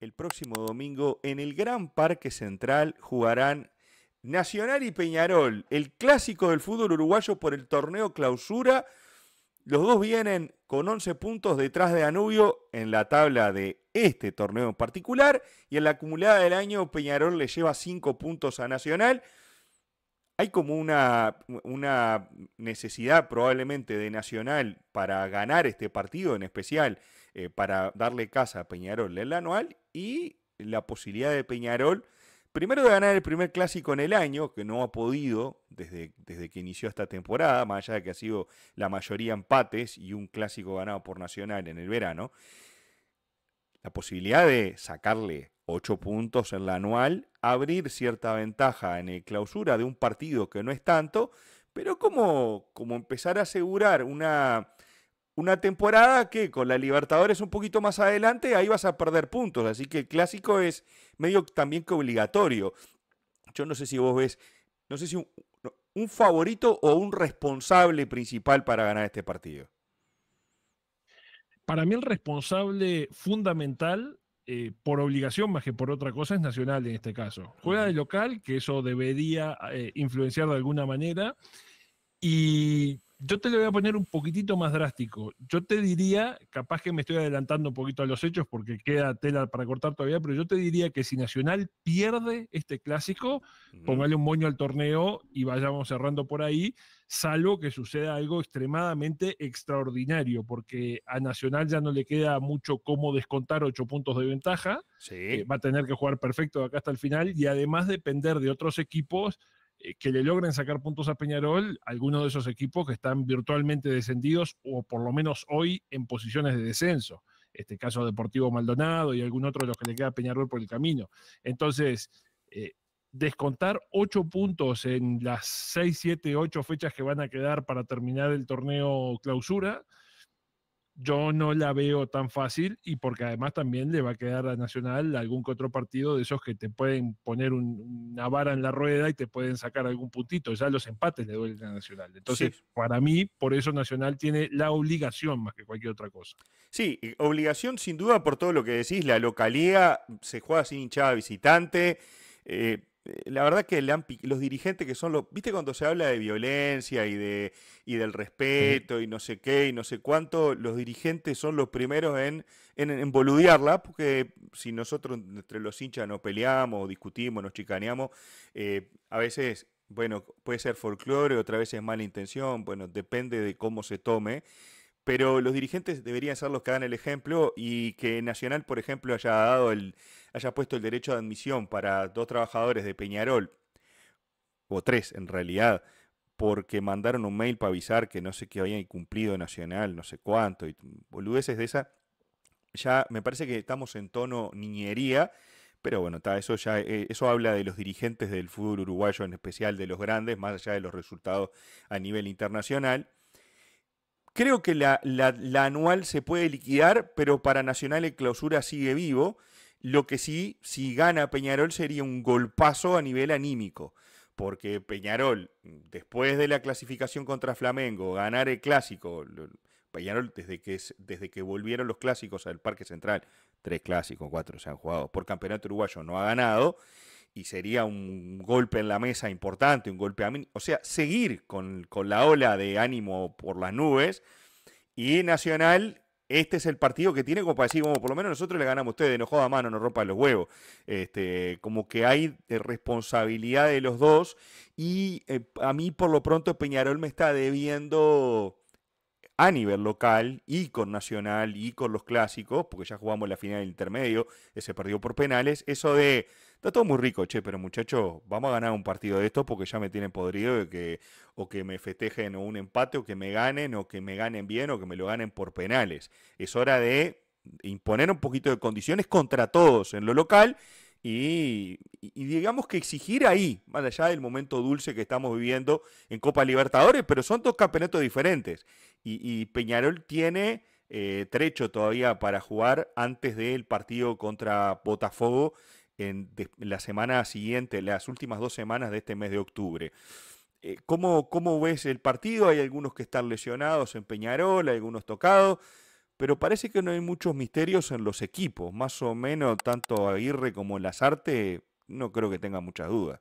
El próximo domingo en el Gran Parque Central jugarán Nacional y Peñarol, el clásico del fútbol uruguayo por el torneo clausura. Los dos vienen con 11 puntos detrás de Anubio en la tabla de este torneo en particular y en la acumulada del año Peñarol le lleva 5 puntos a Nacional. Hay como una, una necesidad probablemente de Nacional para ganar este partido en especial eh, para darle casa a Peñarol en el anual y la posibilidad de Peñarol, primero de ganar el primer clásico en el año, que no ha podido desde, desde que inició esta temporada, más allá de que ha sido la mayoría empates y un clásico ganado por Nacional en el verano, la posibilidad de sacarle ocho puntos en la anual, abrir cierta ventaja en el clausura de un partido que no es tanto, pero como, como empezar a asegurar una una temporada que con la Libertadores un poquito más adelante, ahí vas a perder puntos. Así que el clásico es medio también que obligatorio. Yo no sé si vos ves, no sé si un, favorito o un responsable principal para ganar este partido. Para mí el responsable fundamental, eh, por obligación más que por otra cosa, es Nacional en este caso. Juega de local, que eso debería eh, influenciar de alguna manera. Y yo te lo voy a poner un poquitito más drástico. Yo te diría, capaz que me estoy adelantando un poquito a los hechos porque queda tela para cortar todavía, pero yo te diría que si Nacional pierde este clásico, póngale un moño al torneo y vayamos cerrando por ahí, salvo que suceda algo extremadamente extraordinario, porque a Nacional ya no le queda mucho cómo descontar ocho puntos de ventaja. Sí. Eh, va a tener que jugar perfecto de acá hasta el final y además depender de otros equipos eh, que le logren sacar puntos a Peñarol, algunos de esos equipos que están virtualmente descendidos o por lo menos hoy en posiciones de descenso. Este caso Deportivo Maldonado y algún otro de los que le queda a Peñarol por el camino. Entonces, eh, descontar ocho puntos en las seis, siete, ocho fechas que van a quedar para terminar el torneo clausura yo no la veo tan fácil y porque además también le va a quedar a Nacional algún que otro partido de esos que te pueden poner una vara en la rueda y te pueden sacar algún puntito. Ya los empates le duelen a Nacional. Entonces, para mí, por eso Nacional tiene la obligación más que cualquier otra cosa. Sí, obligación sin duda por todo lo que decís. La localía se juega sin hinchada visitante. Eh, eh, la verdad que los dirigentes que son los, viste cuando se habla de violencia y de del respeto y no sé qué y no sé cuánto, los dirigentes son los primeros en, en, boludearla, porque si nosotros entre los hinchas nos peleamos, discutimos, nos chicaneamos, eh, a veces, bueno, puede ser folclore, otra vez es mala intención, bueno, depende de cómo se tome pero los dirigentes deberían ser los que dan el ejemplo y que Nacional, por ejemplo, haya, dado el, haya puesto el derecho de admisión para dos trabajadores de Peñarol, o tres en realidad, porque mandaron un mail para avisar que no sé qué habían incumplido Nacional, no sé cuánto, y boludeces de esa, ya me parece que estamos en tono niñería. Pero bueno, eso ya eh, eso habla de los dirigentes del fútbol uruguayo, en especial de los grandes, más allá de los resultados a nivel internacional. Creo que la, anual se puede liquidar, pero para Nacional el clausura sigue vivo. Lo que sí, si gana Peñarol sería un golpazo a nivel anímico, porque Peñarol, después de la clasificación contra Flamengo, ganar el clásico, Peñarol desde que, desde que volvieron los clásicos al Parque Central, tres clásicos, cuatro se han jugado por campeonato uruguayo, no ha ganado y sería un golpe en la mesa importante, un golpe a mí. O sea, seguir con, la ola de ánimo por las nubes. Y Nacional, este es el partido que tiene como para decir, como por lo menos nosotros le ganamos a ustedes, no a mano, no rompa los huevos. Este, como que hay eh, responsabilidad de los dos. Y eh, a mí, por lo pronto, Peñarol me está debiendo a nivel local y con Nacional y con los clásicos, porque ya jugamos la final del intermedio, ese perdió por penales, eso de Está todo muy rico, che, pero muchachos, vamos a ganar un partido de estos porque ya me tienen podrido de que, o que me festejen o un empate, o que me ganen, o que me ganen bien, o que me lo ganen por penales. Es hora de imponer un poquito de condiciones contra todos en lo local y, digamos que exigir ahí, más allá del momento dulce que estamos viviendo en Copa Libertadores, pero son dos campeonatos diferentes. Y, Peñarol tiene eh, trecho todavía para jugar antes del partido contra Botafogo en la semana siguiente, las últimas dos semanas de este mes de octubre. Eh, ¿cómo, ¿Cómo ves el partido? Hay algunos que están lesionados en Peñarol, algunos tocados, pero parece que no hay muchos misterios en los equipos. Más o menos, tanto Aguirre como Lazarte, no creo que tenga muchas dudas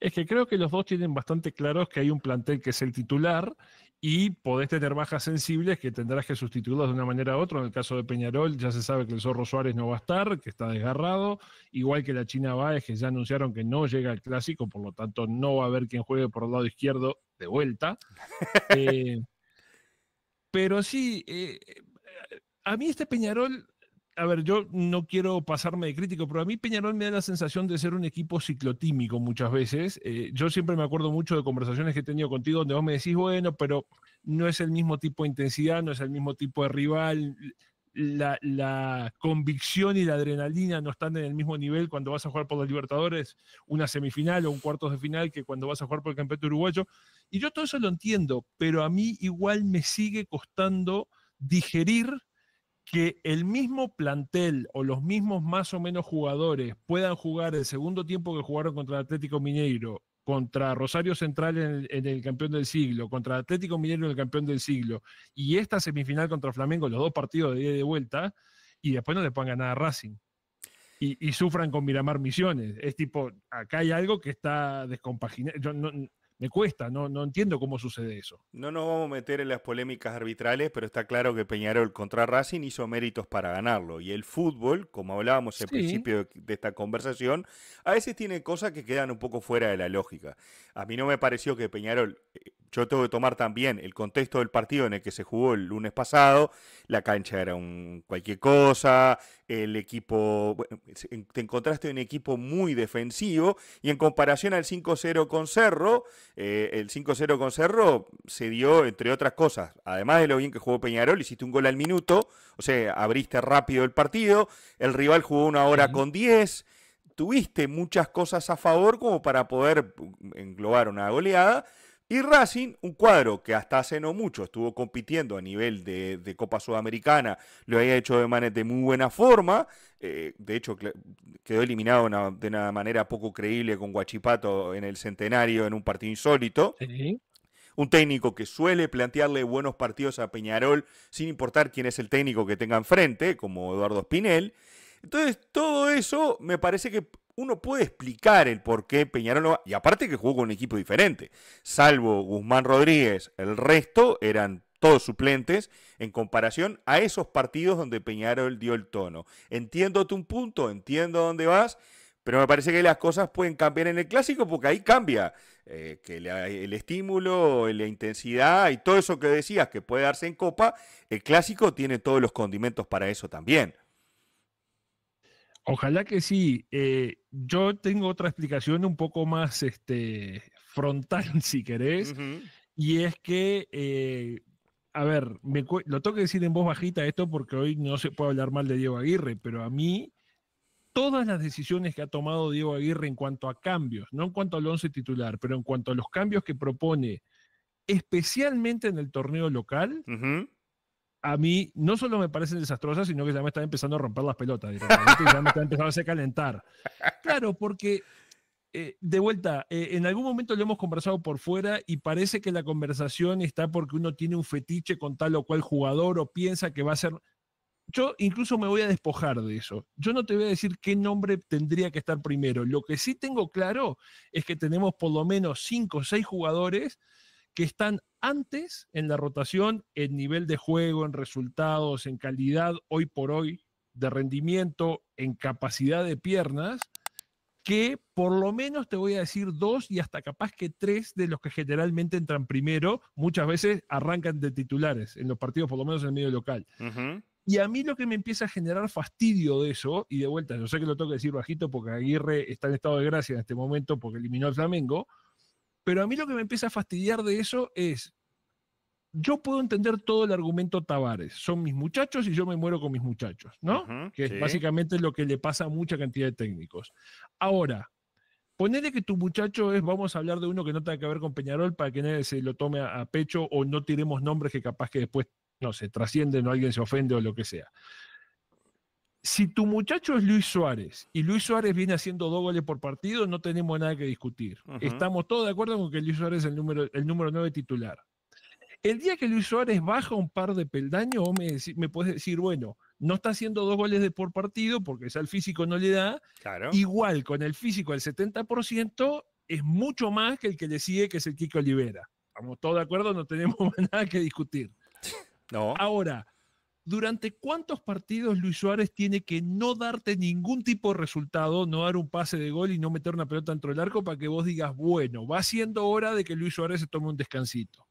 es que creo que los dos tienen bastante claros que hay un plantel que es el titular y podés tener bajas sensibles que tendrás que sustituirlas de una manera u otra. En el caso de Peñarol ya se sabe que el Zorro Suárez no va a estar, que está desgarrado, igual que la China Báez, que ya anunciaron que no llega al clásico, por lo tanto no va a haber quien juegue por el lado izquierdo de vuelta. Eh, pero sí, eh, eh, a mí este Peñarol a ver, yo no quiero pasarme de crítico, pero a mí Peñarol me da la sensación de ser un equipo ciclotímico muchas veces. Eh, yo siempre me acuerdo mucho de conversaciones que he tenido contigo donde vos me decís, bueno, pero no es el mismo tipo de intensidad, no es el mismo tipo de rival. La, la convicción y la adrenalina no están en el mismo nivel cuando vas a jugar por los Libertadores, una semifinal o un cuartos de final, que cuando vas a jugar por el campeonato uruguayo. Y yo todo eso lo entiendo, pero a mí igual me sigue costando digerir que el mismo plantel o los mismos más o menos jugadores puedan jugar el segundo tiempo que jugaron contra el Atlético Mineiro, contra Rosario Central en el, campeón del siglo, contra Atlético Mineiro en el campeón del siglo, y esta semifinal contra Flamengo, los dos partidos de ida y de vuelta, y después no le pongan ganar a Racing. Y, y, sufran con Miramar Misiones. Es tipo, acá hay algo que está descompaginado. no, me cuesta, no, no entiendo cómo sucede eso. No nos vamos a meter en las polémicas arbitrales, pero está claro que Peñarol contra Racing hizo méritos para ganarlo. Y el fútbol, como hablábamos al principio de esta conversación, a veces tiene cosas que quedan un poco fuera de la lógica. A mí no me pareció que Peñarol eh, yo tengo que tomar también el contexto del partido en el que se jugó el lunes pasado. La cancha era un cualquier cosa, el equipo. Te encontraste un equipo muy defensivo y en comparación al 5-0 con Cerro, eh, el 5-0 con Cerro se dio, entre otras cosas, además de lo bien que jugó Peñarol, hiciste un gol al minuto, o sea, abriste rápido el partido, el rival jugó una hora con 10 tuviste muchas cosas a favor como para poder mm, englobar una goleada, y Racing, un cuadro que hasta hace no mucho estuvo compitiendo a nivel de, Copa Sudamericana, lo había hecho de, manera, de muy buena forma. Eh, de hecho, quedó eliminado de una manera poco creíble con Guachipato en el centenario en un partido insólito. un técnico que suele plantearle buenos partidos a Peñarol, sin importar quién es el técnico que tenga enfrente, como Eduardo Spinel. Entonces, todo eso me parece que uno puede explicar el por qué Peñarol, y aparte que jugó con un equipo diferente, salvo Guzmán Rodríguez, el resto eran todos suplentes en comparación a esos partidos donde Peñarol dio el tono. Entiendo un punto, entiendo dónde vas, pero me parece que las cosas pueden cambiar en el clásico porque ahí cambia eh, que el estímulo, la intensidad y todo eso que decías que puede darse en copa, el clásico tiene todos los condimentos para eso también. Ojalá que sí. Eh, yo tengo otra explicación un poco más este, frontal, si querés, y es que, eh, a ver, lo tengo que decir en voz bajita esto porque hoy no se puede hablar mal de Diego Aguirre, pero a mí todas las decisiones que ha tomado Diego Aguirre en cuanto a cambios, no en cuanto al once titular, pero en cuanto a los cambios que propone, especialmente en el torneo local, a mí no solo me parecen desastrosas, sino que ya me están empezando a romper las pelotas directamente, ya me están empezando a hacer calentar. Claro, porque eh, de vuelta, eh, en algún momento lo hemos conversado por fuera y parece que la conversación está porque uno tiene un fetiche con tal o cual jugador o piensa que va a ser... Yo incluso me voy a despojar de eso. Yo no te voy a decir qué nombre tendría que estar primero. Lo que sí tengo claro es que tenemos por lo menos cinco o seis jugadores que están antes en la rotación en nivel de juego, en resultados, en calidad hoy por hoy de rendimiento, en capacidad de piernas, que por lo menos te voy a decir dos y hasta capaz que tres de los que generalmente entran primero, muchas veces arrancan de titulares en los partidos, por lo menos en el medio local. Y a mí lo que me empieza a generar fastidio de eso, y de vuelta, yo sé que lo tengo decir bajito porque Aguirre está en estado de gracia en este momento porque eliminó al Flamengo, pero a mí lo que me empieza a fastidiar de eso es, yo puedo entender todo el argumento Tavares, son mis muchachos y yo me muero con mis muchachos, ¿no? que es básicamente lo que le pasa a mucha cantidad de técnicos. Ahora, ponele que tu muchacho es, vamos a hablar de uno que no tenga que ver con Peñarol para que nadie se lo tome a, a pecho o no tiremos nombres que capaz que después, no sé, trascienden o alguien se ofende o lo que sea. Si tu muchacho es Luis Suárez y Luis Suárez viene haciendo dos goles por partido, no tenemos nada que discutir. Estamos todos de acuerdo con que Luis Suárez es el número, el número 9 titular. El día que Luis Suárez baja un par de peldaños, vos me, me puedes decir, bueno, no está haciendo dos goles de por partido porque ya el físico no le da. Igual, con el físico al 70%, es mucho más que el que le sigue, que es el Kiko Olivera. Estamos todos de acuerdo, no tenemos nada que discutir. No. Ahora, ¿Durante cuántos partidos Luis Suárez tiene que no darte ningún tipo de resultado, no dar un pase de gol y no meter una pelota dentro del arco para que vos digas, bueno, va siendo hora de que Luis Suárez se tome un descansito?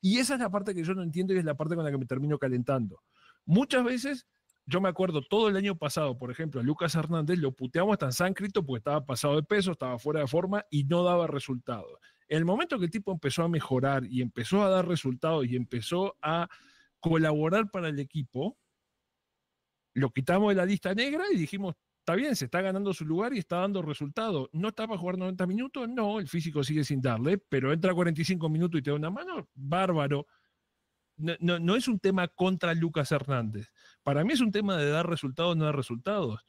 Y esa es la parte que yo no entiendo y es la parte con la que me termino calentando. Muchas veces, yo me acuerdo todo el año pasado, por ejemplo, a Lucas Hernández lo puteamos tan sáncrito porque estaba pasado de peso, estaba fuera de forma y no daba resultado. el momento que el tipo empezó a mejorar y empezó a dar resultados y empezó a colaborar para el equipo, lo quitamos de la lista negra y dijimos, está bien, se está ganando su lugar y está dando resultado. ¿No está para jugar 90 minutos? No, el físico sigue sin darle, pero entra 45 minutos y te da una mano, bárbaro. No, no es un tema contra Lucas Hernández. Para mí es un tema de dar resultados, no dar resultados.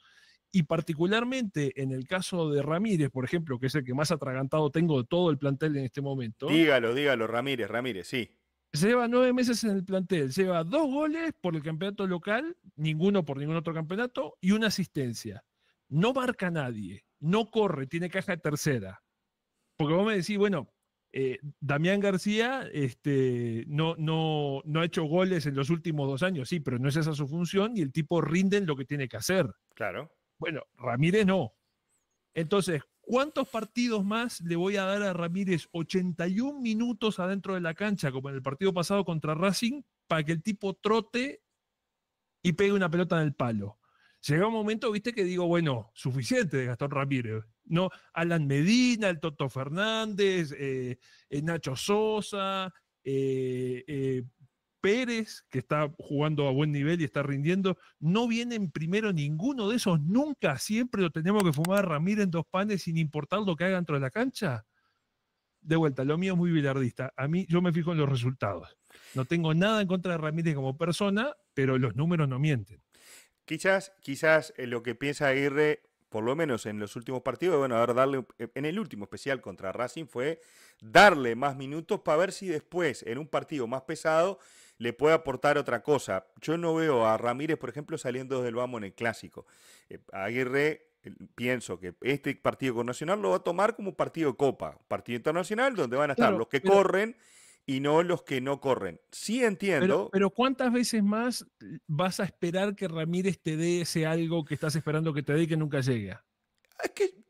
Y particularmente en el caso de Ramírez, por ejemplo, que es el que más atragantado tengo de todo el plantel en este momento. Dígalo, dígalo, Ramírez, Ramírez, sí. Se lleva nueve meses en el plantel, se lleva dos goles por el campeonato local, ninguno por ningún otro campeonato, y una asistencia. No marca nadie, no corre, tiene caja de tercera. Porque vos me decís, bueno, eh, Damián García este, no, no ha hecho goles en los últimos dos años, sí, pero no es esa su función y el tipo rinde en lo que tiene que hacer. Claro. Bueno, Ramírez no. Entonces, ¿Cuántos partidos más le voy a dar a Ramírez? 81 minutos adentro de la cancha, como en el partido pasado contra Racing, para que el tipo trote y pegue una pelota en el palo. Llega un momento, viste, que digo, bueno, suficiente de Gastón Ramírez. No, Alan Medina, el Toto Fernández, eh, eh, Nacho Sosa, eh, Pérez, que está jugando a buen nivel y está rindiendo, no viene en primero ninguno de esos nunca. Siempre lo tenemos que fumar a Ramírez en dos panes sin importar lo que haga dentro de la cancha. De vuelta, lo mío es muy bilardista. A mí yo me fijo en los resultados. No tengo nada en contra de Ramírez como persona, pero los números no mienten. Quizás, quizás eh, lo que piensa Aguirre por lo menos en los últimos partidos, bueno, a ver, darle, eh, en el último especial contra Racing fue darle más minutos para ver si después, en un partido más pesado, le puede aportar otra cosa. Yo no veo a Ramírez, por ejemplo, saliendo del vamos en el clásico. Eh, a Aguirre eh, pienso que este partido con Nacional lo va a tomar como partido de Copa, partido internacional donde van a estar los que corren y no los que no corren. Sí entiendo. Pero, pero, ¿cuántas veces más vas a esperar que Ramírez te dé ese algo que estás esperando que te dé y que nunca llegue? Es que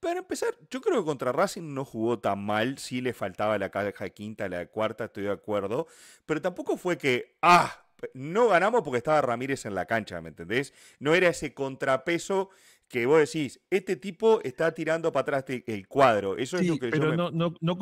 para empezar, yo creo que contra Racing no jugó tan mal, sí le faltaba la caja quinta, la de cuarta, estoy de acuerdo, pero tampoco fue que, ah, no ganamos porque estaba Ramírez en la cancha, ¿me entendés? No era ese contrapeso que vos decís, este tipo está tirando para atrás el cuadro. Eso es lo que pero yo no, no, no,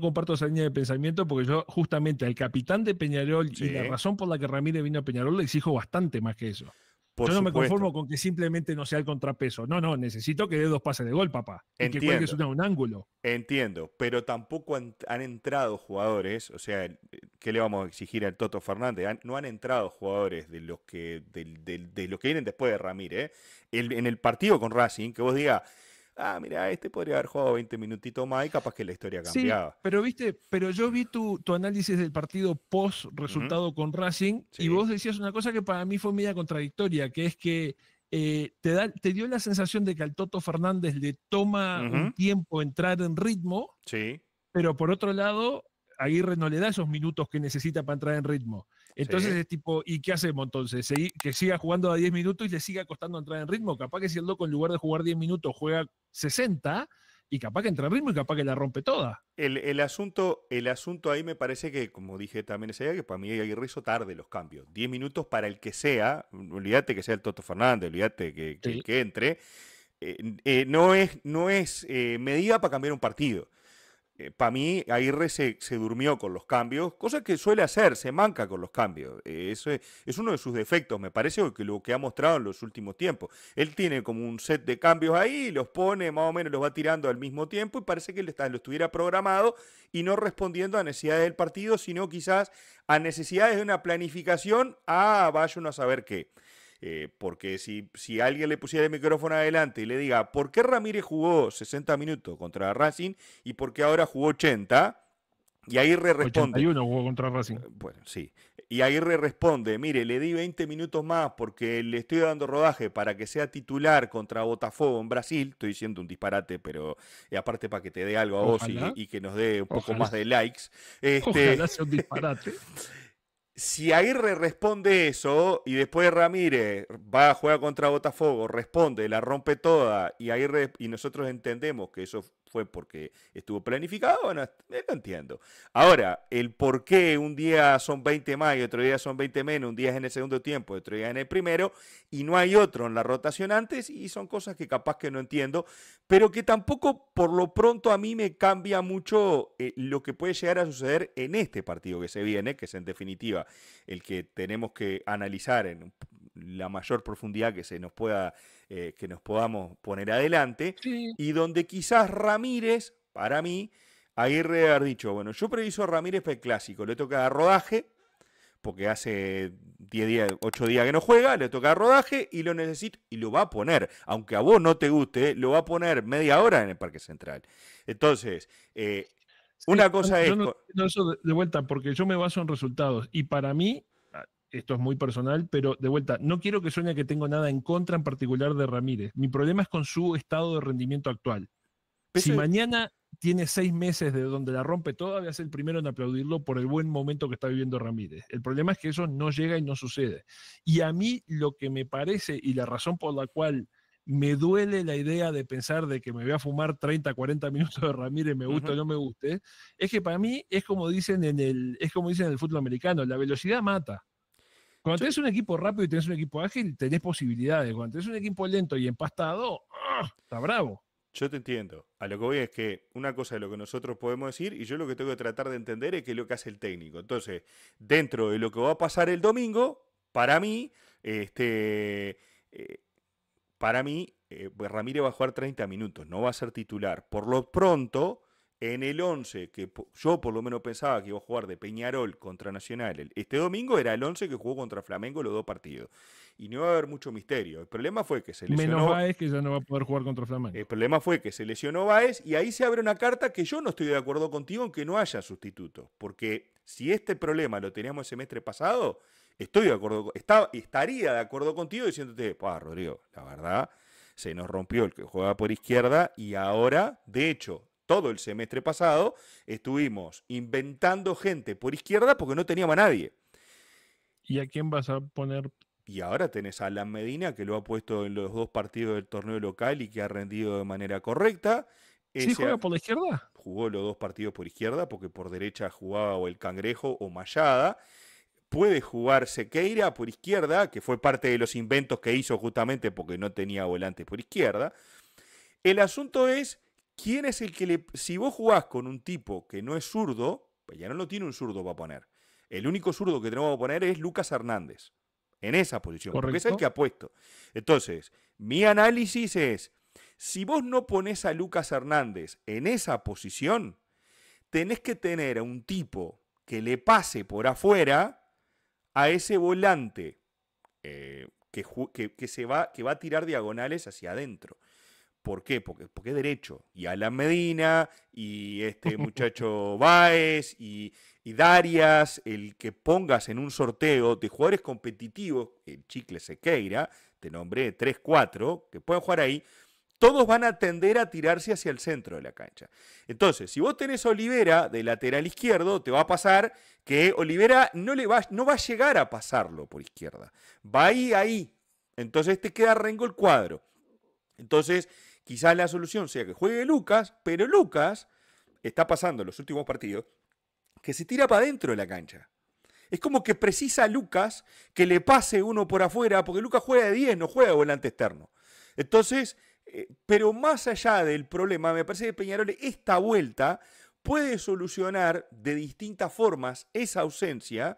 comparto, esa línea de pensamiento porque yo justamente al capitán de Peñarol y la razón por la que Ramírez vino a Peñarol le exijo bastante más que eso. Yo no me conformo con que simplemente no sea el contrapeso. No, no, necesito que dé dos pases de gol, papá. Y que cuelgues un ángulo. Entiendo, pero tampoco han, entrado jugadores, o sea, eh, ¿qué le vamos a exigir al Toto Fernández? no han entrado jugadores de los que, de, que vienen después de Ramírez. ¿eh? en el partido con Racing, que vos digas ah, mira, este podría haber jugado 20 minutitos más y capaz que la historia cambiaba. pero viste, pero yo vi tu, análisis del partido post resultado con Racing y vos decías una cosa que para mí fue media contradictoria, que es que eh, te, da, te dio la sensación de que al Toto Fernández le toma un tiempo entrar en ritmo. Sí. Pero por otro lado, Aguirre no le da esos minutos que necesita para entrar en ritmo. Entonces es tipo, ¿y qué hacemos entonces? Que siga jugando a 10 minutos y le siga costando entrar en ritmo. Capaz que si el loco en lugar de jugar 10 minutos juega 60 y capaz que entra en ritmo y capaz que la rompe toda. El, asunto, el asunto ahí me parece que, como dije también ese día, que para mí Aguirre hizo tarde los cambios. 10 minutos para el que sea, olvídate que sea el Toto Fernández, olvídate que, que, que entre. Eh, eh, no es, no es eh, medida para cambiar un partido. Eh, para mí Aguirre se, durmió con los cambios, cosa que suele hacer, se manca con los cambios. Eh, eso es, uno de sus defectos, me parece, lo que ha mostrado en los últimos tiempos. Él tiene como un set de cambios ahí, los pone, más o menos los va tirando al mismo tiempo y parece que lo, lo estuviera programado y no respondiendo a necesidades del partido, sino quizás a necesidades de una planificación a ah, vaya no a saber qué. Eh, porque si, si alguien le pusiera el micrófono adelante y le diga, ¿por qué Ramírez jugó 60 minutos contra Racing y por qué ahora jugó 80? Y ahí responde. 81 jugó contra Racing. Eh, bueno, sí. Y ahí responde, mire, le di 20 minutos más porque le estoy dando rodaje para que sea titular contra Botafogo en Brasil. Estoy diciendo un disparate, pero eh, aparte para que te dé algo a vos y, que nos dé un poco más de likes. Este... Ojalá un disparate. si ahí responde eso y después Ramírez va a jugar contra Botafogo, responde, la rompe toda y Aguirre y nosotros entendemos que eso fue porque estuvo planificado, no, eh, entiendo. Ahora, el por qué un día son 20 más y otro día son 20 menos, un día es en el segundo tiempo, otro día en el primero, y no hay otro en la rotación antes, y son cosas que capaz que no entiendo, pero que tampoco por lo pronto a mí me cambia mucho eh, lo que puede llegar a suceder en este partido que se viene, que es en definitiva el que tenemos que analizar en la mayor profundidad que se nos pueda eh, que nos podamos poner adelante, y donde quizás Ramírez, para mí, Aguirre haber dicho, bueno, yo previso a Ramírez fue clásico, le toca rodaje, porque hace 10 días, 8 días que no juega, le toca rodaje y lo necesito y lo va a poner, aunque a vos no te guste, eh, lo va a poner media hora en el Parque Central. Entonces, eh, una cosa es... No, eso de vuelta, porque yo me baso en resultados y para mí esto es muy personal, pero de vuelta, no quiero que suene que tengo nada en contra en particular de Ramírez. Mi problema es con su estado de rendimiento actual. Si mañana tiene seis meses de donde la rompe todavía es el primero en aplaudirlo por el buen momento que está viviendo Ramírez. El problema es que eso no llega y no sucede. Y a mí lo que me parece y la razón por la cual me duele la idea de pensar de que me voy a fumar 30, 40 minutos de Ramírez, me gusta o no me guste, es que para mí es como dicen en el, es como dicen en el fútbol americano, la velocidad mata. Cuando tenés un equipo rápido y tenés un equipo ágil, tenés posibilidades. Cuando tenés un equipo lento y empastado, ¡ah! está bravo. Yo te entiendo. A lo que voy es que una cosa de lo que nosotros podemos decir y yo lo que tengo que tratar de entender es que es lo que hace el técnico. Entonces, dentro de lo que va a pasar el domingo, para mí, este, eh, para mí, eh, Ramírez va a jugar 30 minutos, no va a ser titular. Por lo pronto, en el 11 que yo por lo menos pensaba que iba a jugar de Peñarol contra Nacional este domingo era el 11 que jugó contra Flamengo los dos partidos. Y no iba a haber mucho misterio. El problema fue que se lesionó. Menos Baez que ya no va a poder jugar contra Flamengo. El problema fue que se lesionó Baez y ahí se abre una carta que yo no estoy de acuerdo contigo en que no haya sustituto. Porque si este problema lo teníamos el semestre pasado, estoy de acuerdo, estaría de acuerdo contigo diciéndote, pa, Rodrigo, la verdad, se nos rompió el que juega por izquierda y ahora, de hecho, todo el semestre pasado estuvimos inventando gente por izquierda porque no teníamos a nadie. ¿Y a quién vas a poner? Y ahora tenés a Alan Medina, que lo ha puesto en los dos partidos del torneo local y que ha rendido de manera correcta. ¿Sí juega por la izquierda? Jugó los dos partidos por izquierda porque por derecha jugaba o el Cangrejo o Mayada. Puede jugar Sequeira por izquierda, que fue parte de los inventos que hizo justamente porque no tenía volantes por izquierda. El asunto es ¿Quién es el que le... Si vos jugás con un tipo que no es zurdo, pues ya no lo tiene un zurdo para poner. El único zurdo que tenemos para poner es Lucas Hernández. En esa posición, porque es el que ha puesto. Entonces, mi análisis es, si vos no pones a Lucas Hernández en esa posición, tenés que tener a un tipo que le pase por afuera a ese volante eh, que, se va, que va a tirar diagonales hacia adentro. ¿Por qué? Porque, porque es derecho. Y Alan Medina, y este muchacho Baez, y, Darias, el que pongas en un sorteo de jugadores competitivos, el Chicle Sequeira, te nombré 3-4, que pueden jugar ahí, todos van a tender a tirarse hacia el centro de la cancha. Entonces, si vos tenés a Olivera de lateral izquierdo, te va a pasar que Olivera no, le va, no va a llegar a pasarlo por izquierda. Va ahí, ahí. Entonces te queda rengo el cuadro. Entonces, Quizás la solución sea que juegue Lucas, pero Lucas está pasando en los últimos partidos que se tira para adentro de la cancha. Es como que precisa Lucas que le pase uno por afuera, porque Lucas juega de 10, no juega de volante externo. Entonces, eh, pero más allá del problema, me parece que Peñarol esta vuelta puede solucionar de distintas formas esa ausencia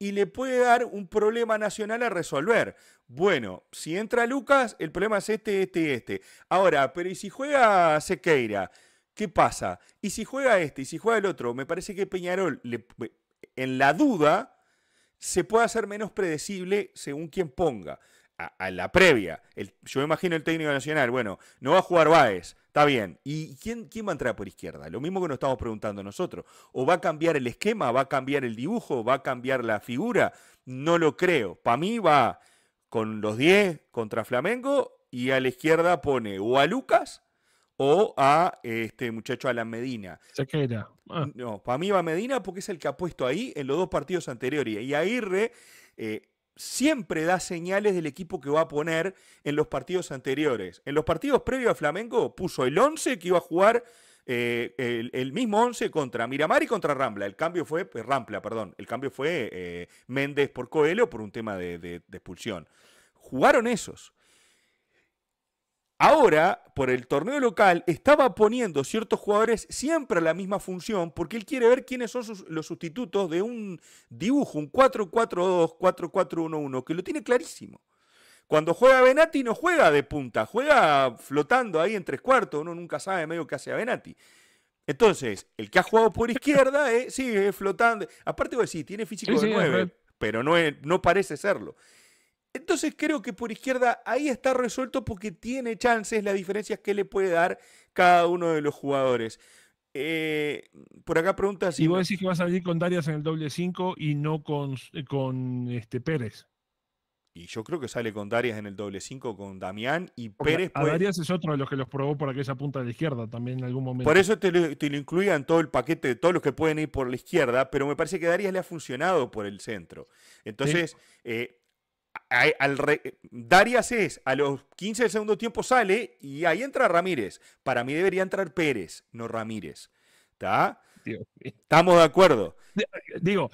y le puede dar un problema nacional a resolver. Bueno, si entra Lucas, el problema es este, este este. Ahora, pero ¿y si juega Sequeira? ¿Qué pasa? ¿Y si juega este? ¿Y si juega el otro? Me parece que Peñarol, en la duda, se puede hacer menos predecible según quien ponga a, la previa, yo me imagino el técnico nacional, bueno, no va a jugar Baez, está bien. ¿Y quién, quién va a entrar por izquierda? Lo mismo que nos estamos preguntando nosotros. ¿O va a cambiar el esquema? ¿Va a cambiar el dibujo? ¿Va a cambiar la figura? No lo creo. Para mí va con los 10 contra Flamengo y a la izquierda pone o a Lucas o a este muchacho Alan Medina. se queda ah. No, para mí va Medina porque es el que ha puesto ahí en los dos partidos anteriores. Y Aguirre Irre... Eh, siempre da señales del equipo que va a poner en los partidos anteriores. En los partidos previos a Flamengo puso el 11 que iba a jugar eh, el, mismo 11 contra Miramar y contra Rambla. El cambio fue, pues, Rampla, perdón, el cambio fue eh, Méndez por Coelho por un tema de expulsión. Jugaron esos. Ahora, por el torneo local, estaba poniendo ciertos jugadores siempre a la misma función porque él quiere ver quiénes son los sustitutos de un dibujo, un 4-4-2, 4-4-1-1, que lo tiene clarísimo. Cuando juega Benati no juega de punta, juega flotando ahí en tres cuartos, uno nunca sabe medio qué hace a Benati. Entonces, el que ha jugado por izquierda eh, sigue flotando. Aparte, sí, tiene físico de 9, pero no, no parece serlo. Entonces creo que por izquierda ahí está resuelto porque tiene chances las diferencias que le puede dar cada uno de los jugadores. Eh, por acá preguntas. Si y vos decís que vas a salir con Darias en el doble 5 y no con, eh, con este Pérez. Y yo creo que sale con Darias en el doble 5 con Damián y Pérez. A Darias es otro de los que los probó por aquella punta de la izquierda también en algún momento. Por eso te lo, te incluía en todo el paquete de todos los que pueden ir por la izquierda, pero me parece que Darias le ha funcionado por el centro. Entonces, eh, al Darias es, a los 15 del segundo tiempo sale y ahí entra Ramírez. Para mí debería entrar Pérez, no Ramírez. ¿Está? Estamos de acuerdo. Eh, digo,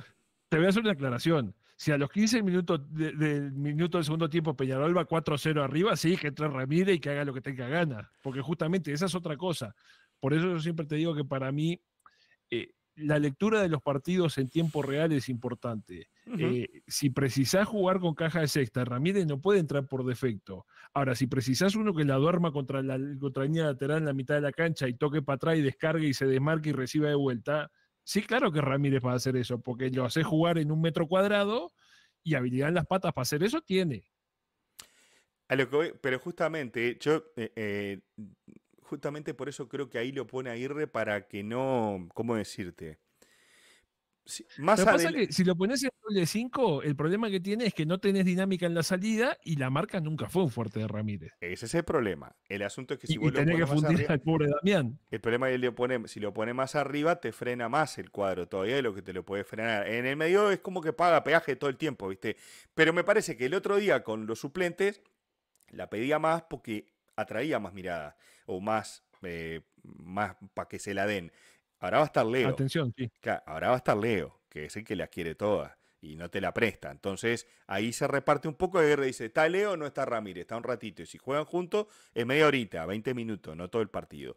te voy a hacer una aclaración. Si a los 15 minutos del minuto del segundo tiempo Peñarol va 4-0 arriba, sí, que entre Ramírez y que haga lo que tenga gana. Porque justamente esa es otra cosa. Por eso yo siempre te digo que para mí eh, la lectura de los partidos en tiempo real es importante. Eh, si precisás jugar con caja de sexta, Ramírez no puede entrar por defecto. Ahora, si precisás uno que la duerma contra la, contra lateral en la mitad de la cancha y toque para atrás y descargue y se desmarque y reciba de vuelta, sí, claro que Ramírez va a hacer eso, porque lo hace jugar en un metro cuadrado y habilidad en las patas para hacer eso tiene. A lo que pero justamente, yo eh, eh, justamente por eso creo que ahí lo pone Aguirre para que no, ¿cómo decirte? más que si lo pones en doble 5, el problema que tiene es que no tenés dinámica en la salida y la marca nunca fue un fuerte de Ramírez. Ese es el problema. El asunto es que si lo que El problema es si lo pone más arriba, te frena más el cuadro todavía de lo que te lo puede frenar. En el medio es como que paga peaje todo el tiempo, ¿viste? Pero me parece que el otro día con los suplentes la pedía más porque atraía más miradas o más, eh, más para que se la den. Ahora va a estar Leo. Atención, sí. Ahora va a estar Leo, que es el que la quiere todas y no te la presta. Entonces ahí se reparte un poco de guerra. Dice, ¿está Leo o no está Ramírez? Está un ratito. Y si juegan juntos, es media horita, 20 minutos, no todo el partido.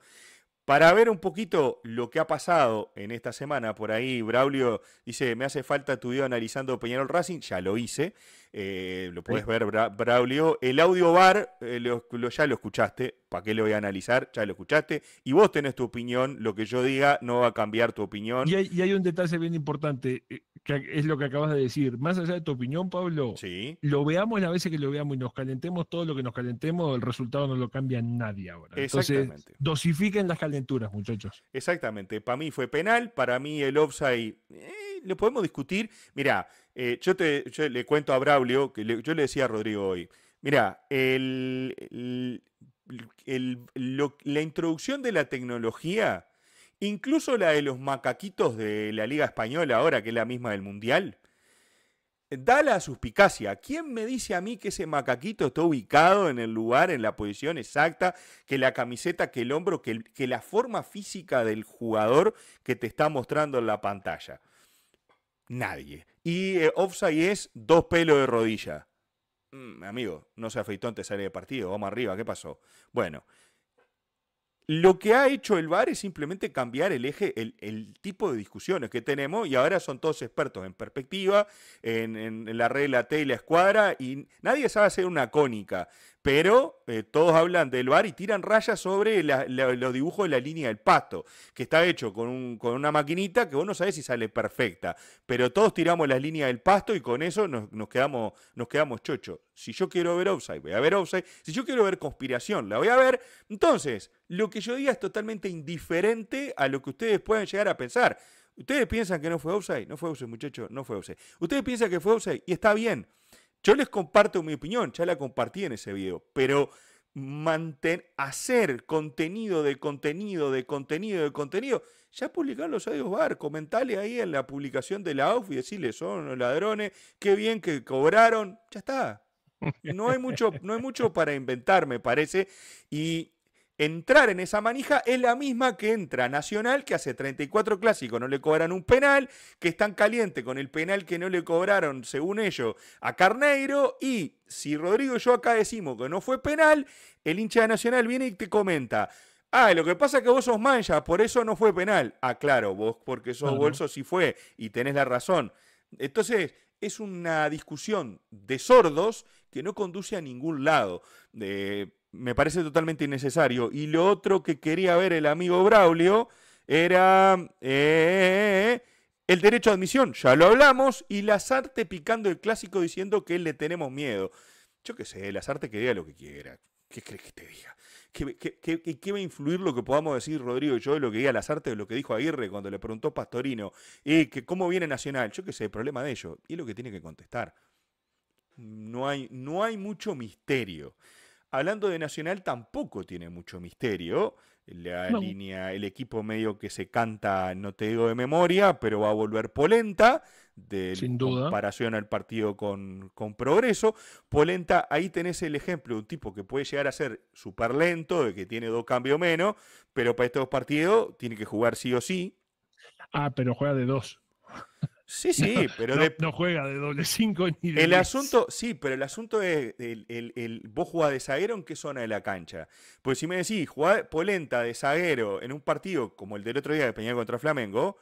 Para ver un poquito lo que ha pasado en esta semana, por ahí Braulio dice, me hace falta tu video analizando Peñarol Racing, ya lo hice, eh, lo puedes ver Braulio. El audio bar, eh, lo, ya lo escuchaste, ¿para qué le voy a analizar? Ya lo escuchaste. Y vos tenés tu opinión, lo que yo diga no va a cambiar tu opinión. Y hay, un detalle bien importante, eh, que es lo que acabas de decir. Más allá de tu opinión, Pablo, sí. lo veamos las veces que lo veamos y nos calentemos todo lo que nos calentemos, el resultado no lo cambia nadie ahora. Exactamente. dosifiquen las calenturas, muchachos. Exactamente. Para mí fue penal, para mí el offside... Eh, lo podemos discutir. Mirá, eh, yo, te, le cuento a Braulio, que yo le decía a Rodrigo hoy, mirá, el, la introducción de la tecnología, incluso la de los macaquitos de la Liga Española ahora, que es la misma del Mundial, da la suspicacia. ¿Quién me dice a mí que ese macaquito está ubicado en el lugar, en la posición exacta, que la camiseta, que el hombro, que, la forma física del jugador que te está mostrando en la pantalla? Nadie. Y eh, offside es dos pelos de rodilla. Mm, amigo, no se afeitó antes sale de partido, vamos arriba, ¿qué pasó? Bueno, lo que ha hecho el VAR es simplemente cambiar el eje, el, tipo de discusiones que tenemos y ahora son todos expertos en perspectiva, en, en la regla T y la escuadra y nadie sabe hacer una cónica pero eh, todos hablan del bar y tiran rayas sobre los dibujos de la línea del pasto, que está hecho con, una maquinita que vos no sabés si sale perfecta, pero todos tiramos las líneas del pasto y con eso nos, quedamos, nos quedamos chocho. Si yo quiero ver offside, voy a ver offside. Si yo quiero ver conspiración, la voy a ver. Entonces, lo que yo diga es totalmente indiferente a lo que ustedes pueden llegar a pensar. Ustedes piensan que no fue offside, no fue offside, muchachos, no fue offside. Ustedes piensan que fue offside y está bien. Yo les comparto mi opinión, ya la compartí en ese video, pero hacer contenido de contenido de contenido de contenido. Ya publicaron los audios bar, comentale ahí en la publicación de la AUF y decirle, son los ladrones, qué bien que cobraron, ya está. No hay mucho, no hay mucho para inventar, me parece. Y entrar en esa manija es la misma que entra Nacional, que hace 34 clásicos, no le cobran un penal, que están caliente con el penal que no le cobraron, según ellos, a Carneiro. Y si Rodrigo y yo acá decimos que no fue penal, el hincha de Nacional viene y te comenta. Ah, lo que pasa es que vos sos mancha, por eso no fue penal. Ah, claro, vos porque sos bolso sí fue y tenés la razón. Entonces, es una discusión de sordos que no conduce a ningún lado. De... Eh, me parece totalmente innecesario. Y lo otro que quería ver el amigo Braulio era eh, el derecho a admisión, ya lo hablamos, y Lazarte picando el clásico diciendo que le tenemos miedo. Yo qué sé, Lazarte que diga lo que quiera. ¿Qué crees que te diga? ¿Qué, qué, qué, va a influir lo que podamos decir Rodrigo y yo de lo que diga Lazarte, de lo que dijo Aguirre cuando le preguntó Pastorino? y que ¿Cómo viene Nacional? Yo qué sé, el problema de ello, Y es lo que tiene que contestar. No hay, no hay mucho misterio. Hablando de Nacional, tampoco tiene mucho misterio. La línea, el equipo medio que se canta, no te digo de memoria, pero va a volver Polenta, de Sin comparación al partido con, con Progreso. Polenta, ahí tenés el ejemplo de un tipo que puede llegar a ser súper lento, de que tiene dos cambios menos, pero para estos dos partidos tiene que jugar sí o sí. Ah, pero juega de dos. Sí, sí, pero no, juega de doble 5 ni de El asunto, sí, pero el asunto es, el, vos jugás de zaguero en qué zona de la cancha. Pues si me decís, juega Polenta de zaguero en un partido como el del otro día de Peñal contra Flamengo,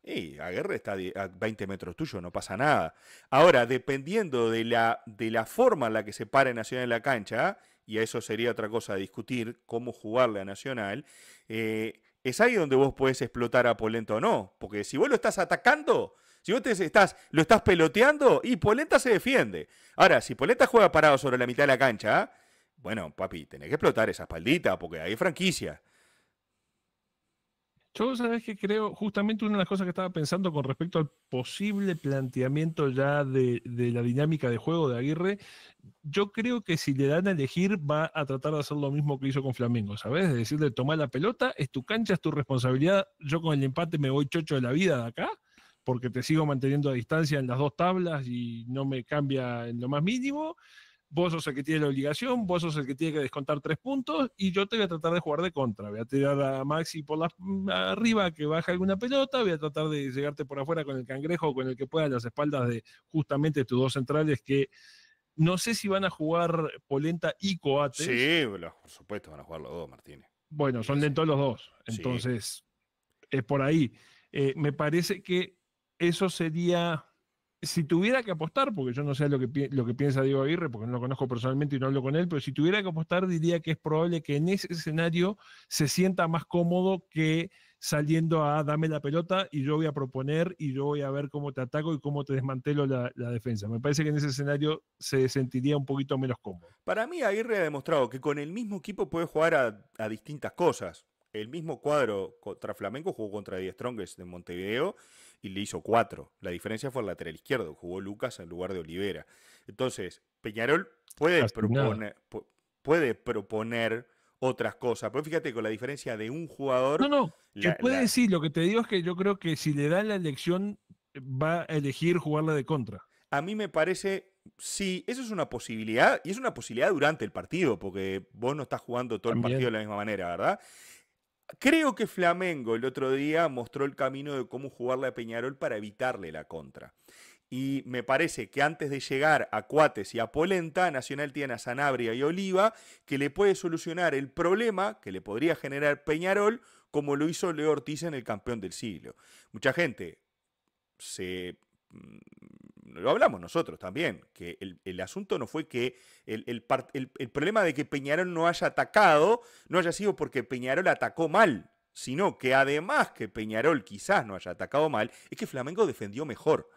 y Aguerre está a 20 metros tuyo, no pasa nada. Ahora, dependiendo de la, de la forma en la que se pare Nacional en la cancha, y a eso sería otra cosa discutir, cómo jugarle a Nacional, eh, es ahí donde vos podés explotar a Polenta o no. Porque si vos lo estás atacando si vos te estás, lo estás peloteando y poleta se defiende. Ahora, si poleta juega parado sobre la mitad de la cancha, bueno, papi, tenés que explotar esa espaldita porque hay franquicia. Yo, sabes que creo, justamente una de las cosas que estaba pensando con respecto al posible planteamiento ya de, la dinámica de juego de Aguirre, yo creo que si le dan a elegir va a tratar de hacer lo mismo que hizo con Flamengo, ¿sabes? De decirle, toma la pelota, es tu cancha, es tu responsabilidad, yo con el empate me voy chocho de la vida de acá, porque te sigo manteniendo a distancia en las dos tablas y no me cambia en lo más mínimo. Vos sos el que tiene la obligación, vos sos el que tiene que descontar tres puntos y yo te voy a tratar de jugar de contra. Voy a tirar a Maxi por mm, arriba que baja alguna pelota, voy a tratar de llegarte por afuera con el cangrejo o con el que pueda a las espaldas de justamente tus dos centrales que no sé si van a jugar Polenta y Coates. Sí, por supuesto van a jugar los dos, Martínez. Bueno, son lentos los dos, entonces es por ahí. Eh, me parece que eso sería, si tuviera que apostar, porque yo no sé lo que, lo que piensa Diego Aguirre, porque no lo conozco personalmente y no hablo con él, pero si tuviera que apostar diría que es probable que en ese escenario se sienta más cómodo que saliendo a dame la pelota y yo voy a proponer y yo voy a ver cómo te ataco y cómo te desmantelo la, defensa. Me parece que en ese escenario se sentiría un poquito menos cómodo. Para mí Aguirre ha demostrado que con el mismo equipo puede jugar a, distintas cosas. El mismo cuadro contra Flamengo jugó contra diez Strongest de Montevideo y le hizo cuatro. La diferencia fue el lateral izquierdo, jugó Lucas en lugar de Olivera. Entonces, Peñarol puede, proponer, puede proponer otras cosas, pero fíjate con la diferencia de un jugador. No, no, la, puede decir, lo que te digo es que yo creo que si le dan la elección va a elegir jugarla de contra. A mí me parece Sí, eso es una posibilidad, y es una posibilidad durante el partido, porque vos no estás jugando todo el partido de la misma manera, ¿verdad? Creo que Flamengo el otro día mostró el camino de cómo jugarle a Peñarol para evitarle la contra. Y me parece que antes de llegar a Cuates y a Polenta, Nacional tiene a Sanabria y Oliva, que le puede solucionar el problema que le podría generar Peñarol, como lo hizo Leo Ortiz en el campeón del siglo. Mucha gente se mm, lo hablamos nosotros también, que el, asunto no fue que el, el, problema de que Peñarol no haya atacado no haya sido porque Peñarol atacó mal, sino que además que Peñarol quizás no haya atacado mal, es que Flamengo defendió mejor.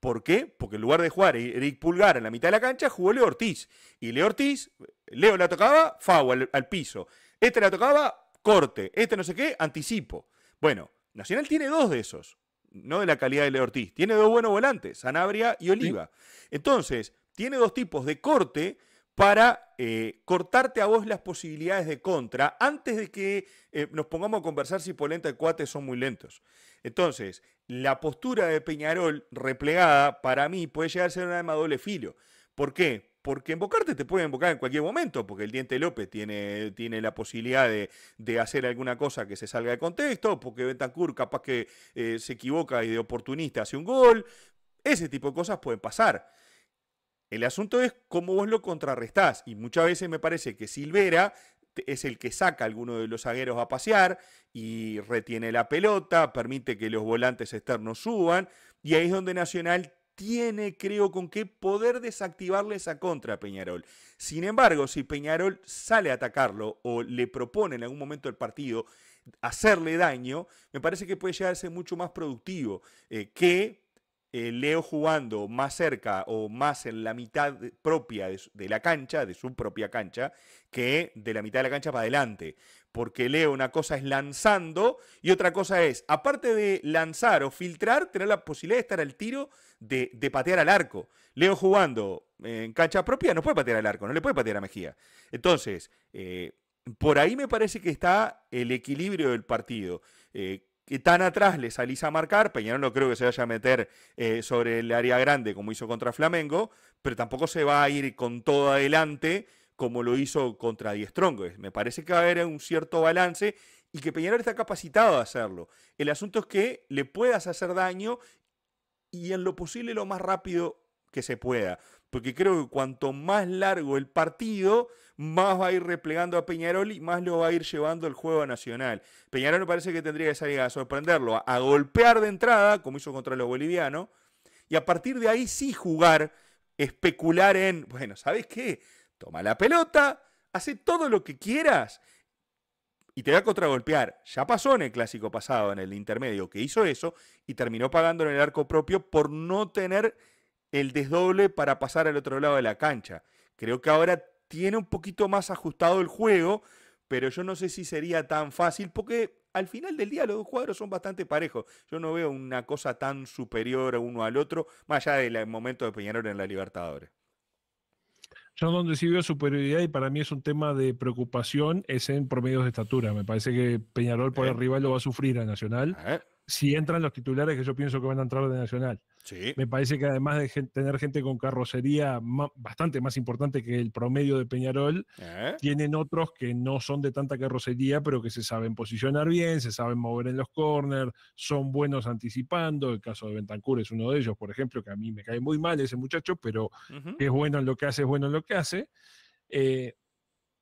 ¿Por qué? Porque en lugar de jugar e-, Eric Pulgar en la mitad de la cancha, jugó Leo Ortiz. Y Leo Ortiz, Leo la tocaba, Fau al, al piso. Este la tocaba, corte. Este no sé qué, anticipo. Bueno, Nacional tiene dos de esos no de la calidad de Leo Ortiz. Tiene dos buenos volantes, Sanabria y Oliva. Entonces, tiene dos tipos de corte para eh, cortarte a vos las posibilidades de contra antes de que eh, nos pongamos a conversar si Polenta y Cuate son muy lentos. Entonces, la postura de Peñarol replegada para mí puede llegar a ser una de doble filo. ¿Por qué? Porque invocarte te puede invocar en cualquier momento, porque el diente López tiene, tiene la posibilidad de, hacer alguna cosa que se salga de contexto, porque Betancourt capaz que eh, se equivoca y de oportunista hace un gol. Ese tipo de cosas pueden pasar. El asunto es cómo vos lo contrarrestás. Y muchas veces me parece que Silvera es el que saca a alguno de los zagueros a pasear y retiene la pelota, permite que los volantes externos suban. Y ahí es donde Nacional tiene, creo, con qué poder desactivarle esa contra a Peñarol. Sin embargo, si Peñarol sale a atacarlo o le propone en algún momento el partido hacerle daño, me parece que puede llegar a ser mucho más productivo eh, que eh, Leo jugando más cerca o más en la mitad propia de la cancha, de su propia cancha, que de la mitad de la cancha para adelante porque Leo una cosa es lanzando y otra cosa es, aparte de lanzar o filtrar, tener la posibilidad de estar al tiro de, patear al arco. Leo jugando en cancha propia no puede patear al arco, no le puede patear a Mejía. Entonces, eh, por ahí me parece que está el equilibrio del partido. Eh, que tan atrás le salís a marcar, Peñarol no creo que se vaya a meter eh, sobre el área grande como hizo contra Flamengo, pero tampoco se va a ir con todo adelante como lo hizo contra Diez Me parece que va a haber un cierto balance y que Peñarol está capacitado a hacerlo. El asunto es que le puedas hacer daño y en lo posible lo más rápido que se pueda. Porque creo que cuanto más largo el partido, más va a ir replegando a Peñarol y más lo va a ir llevando el juego nacional. Peñarol me parece que tendría que salir a sorprenderlo, a golpear de entrada, como hizo contra los bolivianos, y a partir de ahí sí jugar, especular en, bueno, ¿sabes qué? Toma la pelota, hace todo lo que quieras y te va a contragolpear. Ya pasó en el clásico pasado, en el intermedio, que hizo eso y terminó pagando en el arco propio por no tener el desdoble para pasar al otro lado de la cancha. Creo que ahora tiene un poquito más ajustado el juego, pero yo no sé si sería tan fácil porque al final del día los dos cuadros son bastante parejos. Yo no veo una cosa tan superior a uno al otro, más allá del momento de Peñarol en la Libertadores donde sí veo superioridad y para mí es un tema de preocupación, es en promedios de estatura. Me parece que Peñarol por eh. arriba lo va a sufrir a Nacional. Eh si entran los titulares que yo pienso que van a entrar de Nacional. Me parece que además de tener gente con carrocería bastante más importante que el promedio de Peñarol, ¿Eh? tienen otros que no son de tanta carrocería, pero que se saben posicionar bien, se saben mover en los corners, son buenos anticipando. El caso de Bentancur es uno de ellos, por ejemplo, que a mí me cae muy mal ese muchacho, pero es bueno en lo que hace, es bueno en lo que hace. Eh,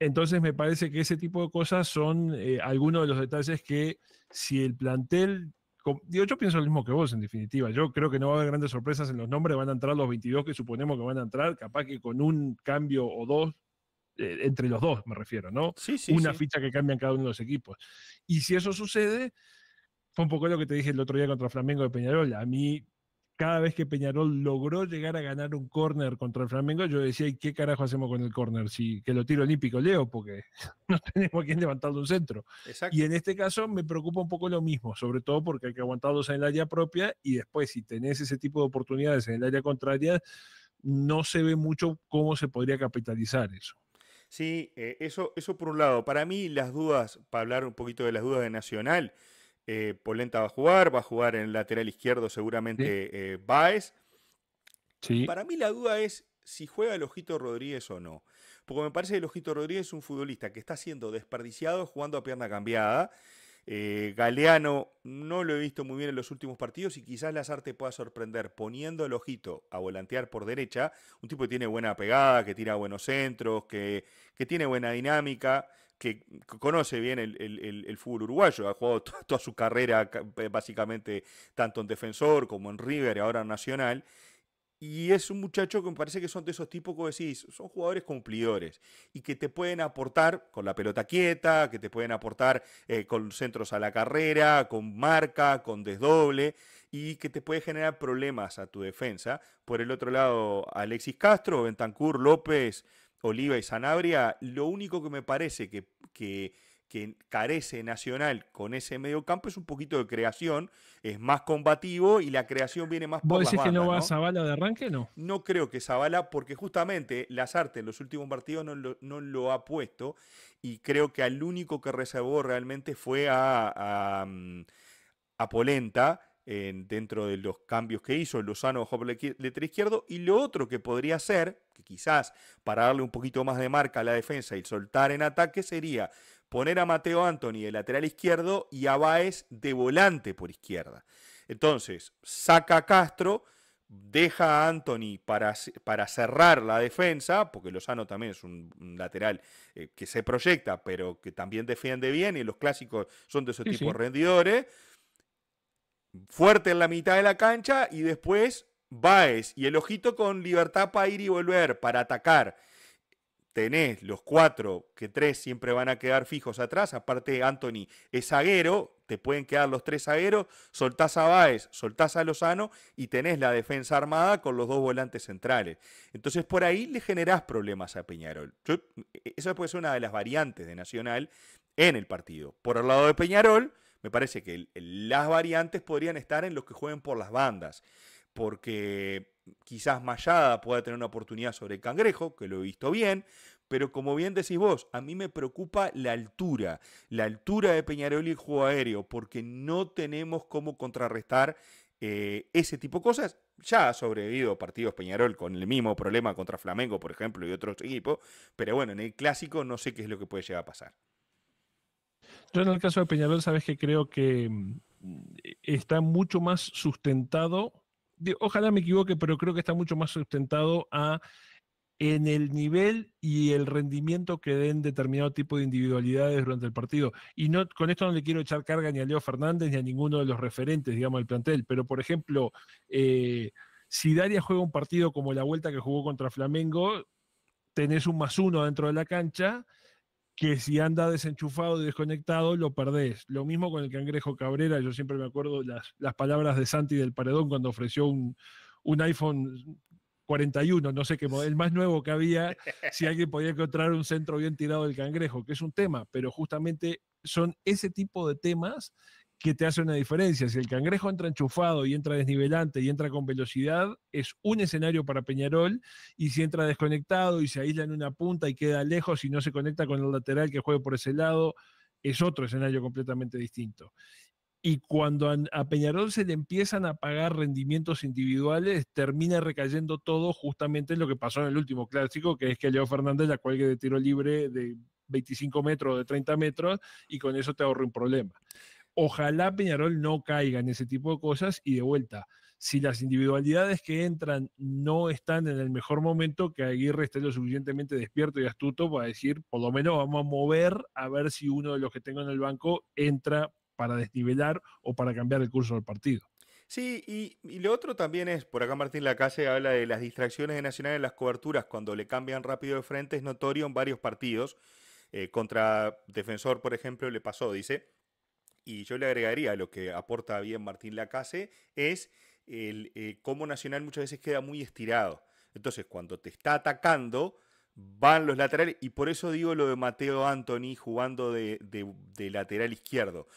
entonces me parece que ese tipo de cosas son eh, algunos de los detalles que si el plantel yo, pienso lo mismo que vos, en definitiva. Yo creo que no va a haber grandes sorpresas en los nombres. Van a entrar los 22 que suponemos que van a entrar, capaz que con un cambio o dos, eh, entre los dos me refiero, ¿no? Sí, sí. Una ficha que cambian cada uno de los equipos. Y si eso sucede, fue un poco lo que te dije el otro día contra Flamengo de Peñarol. A mí cada vez que Peñarol logró llegar a ganar un córner contra el Flamengo, yo decía, ¿y qué carajo hacemos con el córner? Si que lo tiro olímpico, Leo, porque no tenemos a quien de un centro. Y en este caso me preocupa un poco lo mismo, sobre todo porque hay que aguantarlos en el área propia y después si tenés ese tipo de oportunidades en el área contraria, no se ve mucho cómo se podría capitalizar eso. Sí, eh, eso, eso por un lado. Para mí las dudas, para hablar un poquito de las dudas de Nacional, eh, Polenta va a jugar, va a jugar en el lateral izquierdo seguramente eh, Baez. Para mí la duda es si juega el Ojito Rodríguez o no. Porque me parece que el Ojito Rodríguez es un futbolista que está siendo desperdiciado jugando a pierna cambiada. Eh, Galeano no lo he visto muy bien en los últimos partidos y quizás Lazarte pueda sorprender poniendo el ojito a volantear por derecha, un tipo que tiene buena pegada, que tira buenos centros, que, que tiene buena dinámica, que conoce bien el, fútbol uruguayo, ha jugado toda su carrera eh, básicamente tanto en Defensor como en River, y ahora en Nacional. Y es un muchacho que me parece que son de esos tipos que decís, son jugadores cumplidores y que te pueden aportar con la pelota quieta, que te pueden aportar eh, con centros a la carrera, con marca, con desdoble y que te puede generar problemas a tu defensa. Por el otro lado, Alexis Castro, Bentancur, López, Oliva y Sanabria, lo único que me parece que, carece Nacional con ese medio campo es un poquito de creación, es más combativo y la creación viene más por por decís ¿Vos que no va Zavala de arranque? No. No creo que Zavala, porque justamente Lazarte en los últimos partidos no lo, ha puesto y creo que al único que reservó realmente fue a mm, Polenta dentro de los cambios que hizo Lozano bajo letra izquierdo. Y lo otro que podría hacer, que quizás para darle un poquito más de marca a la defensa y soltar en ataque, sería poner a Mateo Anthony de lateral izquierdo y a Baez de volante por izquierda. Entonces, saca a Castro, deja a Anthony para, para cerrar la defensa, porque Lozano también es un, lateral eh, que se proyecta, pero que también defiende bien y los clásicos son de esos tipo tipos rendidores fuerte en la mitad de la cancha y después Baez y el ojito con libertad para ir y volver, para atacar. Tenés los cuatro, que tres siempre van a quedar fijos atrás, aparte Anthony es zaguero, te pueden quedar los tres zagueros, soltás a Baez, soltás a Lozano y tenés la defensa armada con los dos volantes centrales. Entonces por ahí le generás problemas a Peñarol. E, esa puede ser una de las variantes de Nacional en el partido. Por el lado de Peñarol, me parece que las variantes podrían estar en los que jueguen por las bandas, porque quizás Mayada pueda tener una oportunidad sobre Cangrejo, que lo he visto bien, pero como bien decís vos, a mí me preocupa la altura, la altura de Peñarol y el juego aéreo, porque no tenemos cómo contrarrestar eh, ese tipo de cosas. Ya ha sobrevivido partidos Peñarol con el mismo problema contra Flamengo, por ejemplo, y otros equipos, pero bueno, en el clásico no sé qué es lo que puede llegar a pasar. Yo en el caso de Peñarol, sabes que creo que mm, está mucho más sustentado, ojalá me equivoque, pero creo que está mucho más sustentado a en el nivel y el rendimiento que den determinado tipo de individualidades durante el partido. Y no, con esto no le quiero echar carga ni a Leo Fernández ni a ninguno de los referentes, digamos, del plantel. Pero, por ejemplo, eh, si Daria juega un partido como la vuelta que jugó contra Flamengo, tenés un más uno dentro de la cancha que si anda desenchufado y desconectado, lo perdés. Lo mismo con el cangrejo Cabrera, yo siempre me acuerdo las, las palabras de Santi del Paredón cuando ofreció un, iPhone 41, no sé qué el más nuevo que había, si alguien podía encontrar un centro bien tirado del cangrejo, que es un tema, pero justamente son ese tipo de temas que te hace una diferencia. Si el cangrejo entra enchufado y entra desnivelante y entra con velocidad, es un escenario para Peñarol. Y si entra desconectado y se aísla en una punta y queda lejos y no se conecta con el lateral que juega por ese lado, es otro escenario completamente distinto. Y cuando a Peñarol se le empiezan a pagar rendimientos individuales, termina recayendo todo justamente en lo que pasó en el último clásico, que es que Leo Fernández la cuelgue de tiro libre de 25 metros o de 30 metros y con eso te ahorra un problema. Ojalá Peñarol no caiga en ese tipo de cosas y de vuelta, si las individualidades que entran no están en el mejor momento, que Aguirre esté lo suficientemente despierto y astuto para decir, por lo menos vamos a mover a ver si uno de los que tengo en el banco entra para desnivelar o para cambiar el curso del partido. Sí, y, lo otro también es, por acá Martín Lacalle habla de las distracciones de Nacional en las coberturas, cuando le cambian rápido de frente es notorio en varios partidos. Eh, contra Defensor, por ejemplo, le pasó, dice, y yo le agregaría lo que aporta bien Martín Lacase, es el, eh, cómo Nacional muchas veces queda muy estirado. Entonces, cuando te está atacando, van los laterales, y por eso digo lo de Mateo Antoni jugando de, lateral izquierdo.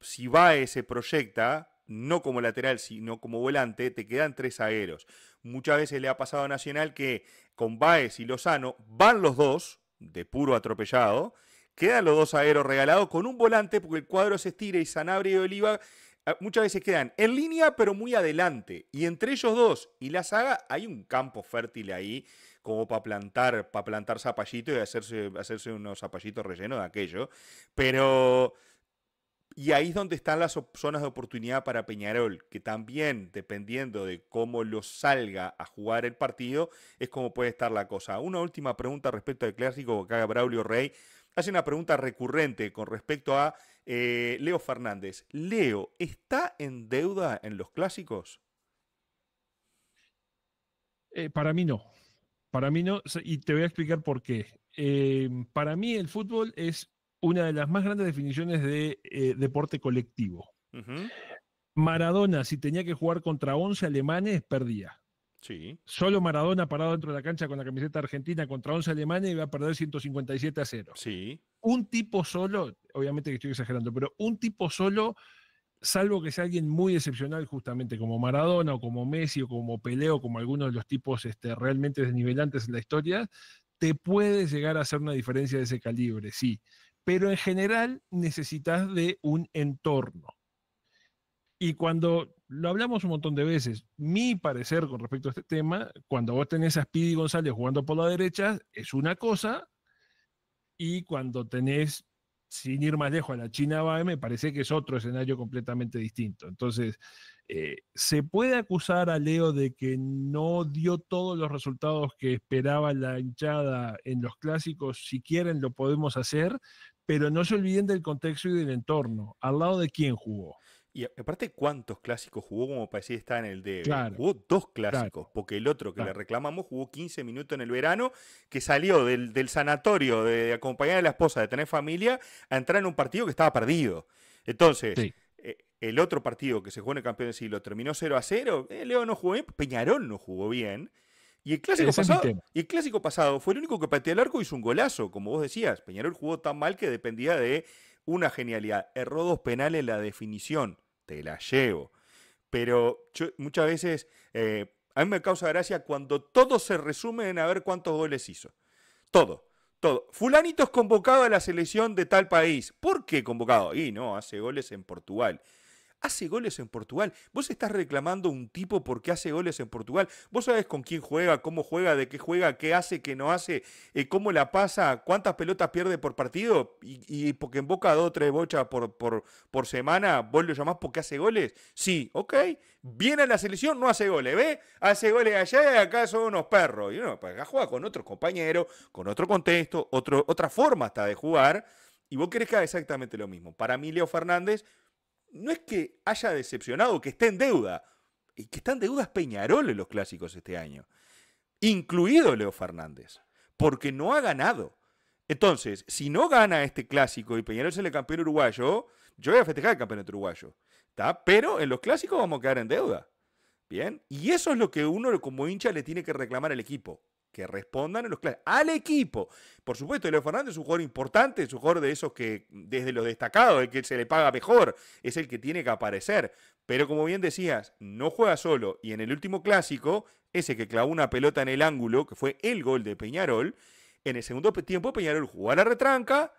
Si va se proyecta, no como lateral, sino como volante, te quedan tres agueros. Muchas veces le ha pasado a Nacional que con Baez y Lozano van los dos, de puro atropellado, Quedan los dos aeros regalados con un volante, porque el cuadro se estira y Sanabria y Oliva ah, muchas veces quedan en línea, pero muy adelante. Y entre ellos dos y la saga, hay un campo fértil ahí como para plantar, para plantar zapallito y hacerse, hacerse unos zapallitos rellenos de aquello. Pero. Y ahí es donde están las zonas de oportunidad para Peñarol, que también, dependiendo de cómo lo salga a jugar el partido, es como puede estar la cosa. Una última pregunta respecto al clásico que haga Braulio Rey hace una pregunta recurrente con respecto a eh, Leo Fernández. Leo, ¿está en deuda en los clásicos? Eh, para mí no. Para mí no, y te voy a explicar por qué. Em, para mí el fútbol es una de las más grandes definiciones de eh, deporte colectivo. Maradona, si tenía que jugar contra 11 alemanes, perdía. Solo Maradona parado dentro de la cancha con la camiseta argentina contra 11 alemanes y va a perder 157 a 0. Sí. Un tipo solo, obviamente que estoy exagerando, pero un tipo solo, salvo que sea alguien muy excepcional justamente como Maradona o como Messi o como Peleo o como algunos de los tipos este, realmente desnivelantes en la historia, te puedes llegar a hacer una diferencia de ese calibre, sí. Pero en general necesitas de un entorno. Y cuando lo hablamos un montón de veces, mi parecer con respecto a este tema, cuando vos tenés a Speedy González jugando por la derecha, es una cosa, y cuando tenés, sin ir más lejos, a la China Bae, me parece que es otro escenario completamente distinto. Entonces, eh, ¿se puede acusar a Leo de que no dio todos los resultados que esperaba la hinchada en los clásicos? Si quieren, lo podemos hacer, pero no se olviden del contexto y del entorno. ¿Al lado de quién jugó? Y aparte, ¿cuántos clásicos jugó como parecía estar está en el de Jugó dos clásicos, porque el otro que le reclamamos jugó 15 minutos en el verano, que salió del, sanatorio de acompañar a la esposa, de tener familia, a entrar en un partido que estaba perdido. Entonces, eh, el otro partido que se jugó en el campeón del siglo terminó 0 a 0, eh, Leo no jugó bien, Peñarol no jugó bien. Y el, clásico pasado, y el clásico pasado fue el único que pateó el arco y hizo un golazo, como vos decías. Peñarol jugó tan mal que dependía de una genialidad. Erró dos penales la definición te la llevo. Pero muchas veces eh, a mí me causa gracia cuando todo se resume en a ver cuántos goles hizo. Todo, todo. Fulanito es convocado a la selección de tal país. ¿Por qué convocado? Y no, hace goles en Portugal hace goles en Portugal. Vos estás reclamando un tipo porque hace goles en Portugal. Vos sabés con quién juega, cómo juega, de qué juega, qué hace, qué no hace, eh, cómo la pasa, cuántas pelotas pierde por partido y, porque en boca dos o tres bochas por, por, por semana, vos lo llamás porque hace goles. Sí, ok. Viene a la selección, no hace goles, ¿ve? Hace goles allá y acá son unos perros. Y uno, pues acá juega con otros compañeros, con otro contexto, otra forma hasta de jugar. Y vos querés que haga exactamente lo mismo. Para mí, Leo Fernández no es que haya decepcionado, que esté en deuda. Y que está en deuda es Peñarol en los clásicos este año. Incluido Leo Fernández. Porque no ha ganado. Entonces, si no gana este clásico y Peñarol el campeón uruguayo, yo voy a festejar el campeonato uruguayo. Pero en los clásicos vamos a quedar en deuda. Bien. Y eso es lo que uno como hincha le tiene que reclamar al equipo que respondan en los clásicos. al equipo. Por supuesto, Leo Fernández es un jugador importante, es un jugador de esos que, desde los destacados, el que se le paga mejor, es el que tiene que aparecer. Pero como bien decías, no juega solo. Y en el último clásico, ese que clavó una pelota en el ángulo, que fue el gol de Peñarol, en el segundo tiempo Peñarol jugó a la retranca,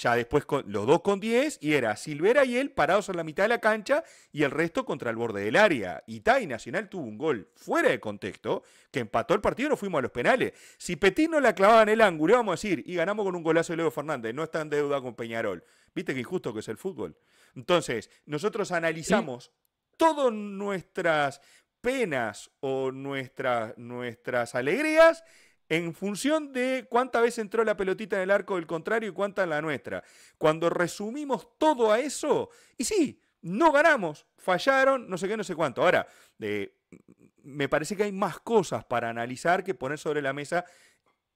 ya después con, los dos con 10 y era Silvera y él parados en la mitad de la cancha y el resto contra el borde del área. y y Nacional tuvo un gol fuera de contexto que empató el partido y nos fuimos a los penales. Si Petit no la clavaba en el ángulo, vamos a decir, y ganamos con un golazo de Leo Fernández, no está en deuda con Peñarol. Viste que injusto que es el fútbol. Entonces, nosotros analizamos todas nuestras penas o nuestras alegrías en función de cuánta vez entró la pelotita en el arco del contrario y cuánta en la nuestra. Cuando resumimos todo a eso, y sí, no ganamos, fallaron, no sé qué, no sé cuánto. Ahora, eh, me parece que hay más cosas para analizar que poner sobre la mesa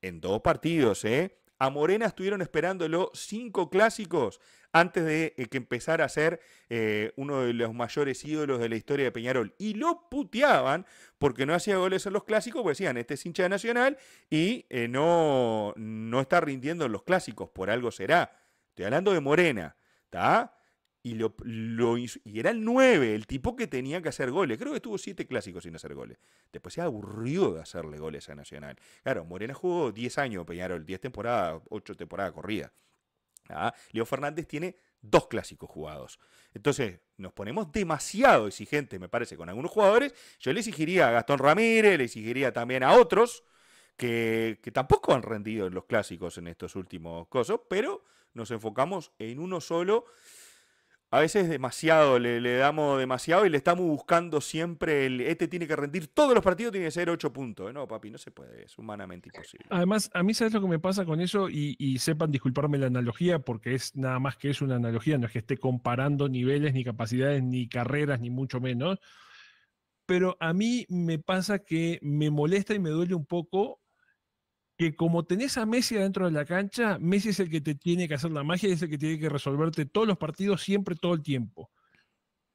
en dos partidos, ¿eh? A Morena estuvieron esperándolo cinco clásicos antes de eh, que empezara a ser eh, uno de los mayores ídolos de la historia de Peñarol. Y lo puteaban porque no hacía goles en los clásicos, porque decían, este es hincha nacional y eh, no, no está rindiendo en los clásicos, por algo será. Estoy hablando de Morena, ¿está? y, y era el 9, el tipo que tenía que hacer goles. Creo que estuvo 7 clásicos sin hacer goles. Después se aburrió de hacerle goles a Nacional. Claro, Morena jugó 10 años, Peñarol, 10 temporadas, 8 temporadas corridas. ¿ah? Leo Fernández tiene dos clásicos jugados. Entonces, nos ponemos demasiado exigentes, me parece, con algunos jugadores. Yo le exigiría a Gastón Ramírez, le exigiría también a otros que, que tampoco han rendido en los clásicos en estos últimos cosas, pero nos enfocamos en uno solo a veces es demasiado, le, damos demasiado y le estamos buscando siempre el este tiene que rendir, todos los partidos tiene que ser ocho puntos. No, papi, no se puede, es humanamente imposible. Además, a mí sabes lo que me pasa con eso y, y, sepan disculparme la analogía porque es nada más que es una analogía, no es que esté comparando niveles, ni capacidades, ni carreras, ni mucho menos. Pero a mí me pasa que me molesta y me duele un poco como tenés a Messi adentro de la cancha, Messi es el que te tiene que hacer la magia y es el que tiene que resolverte todos los partidos siempre, todo el tiempo.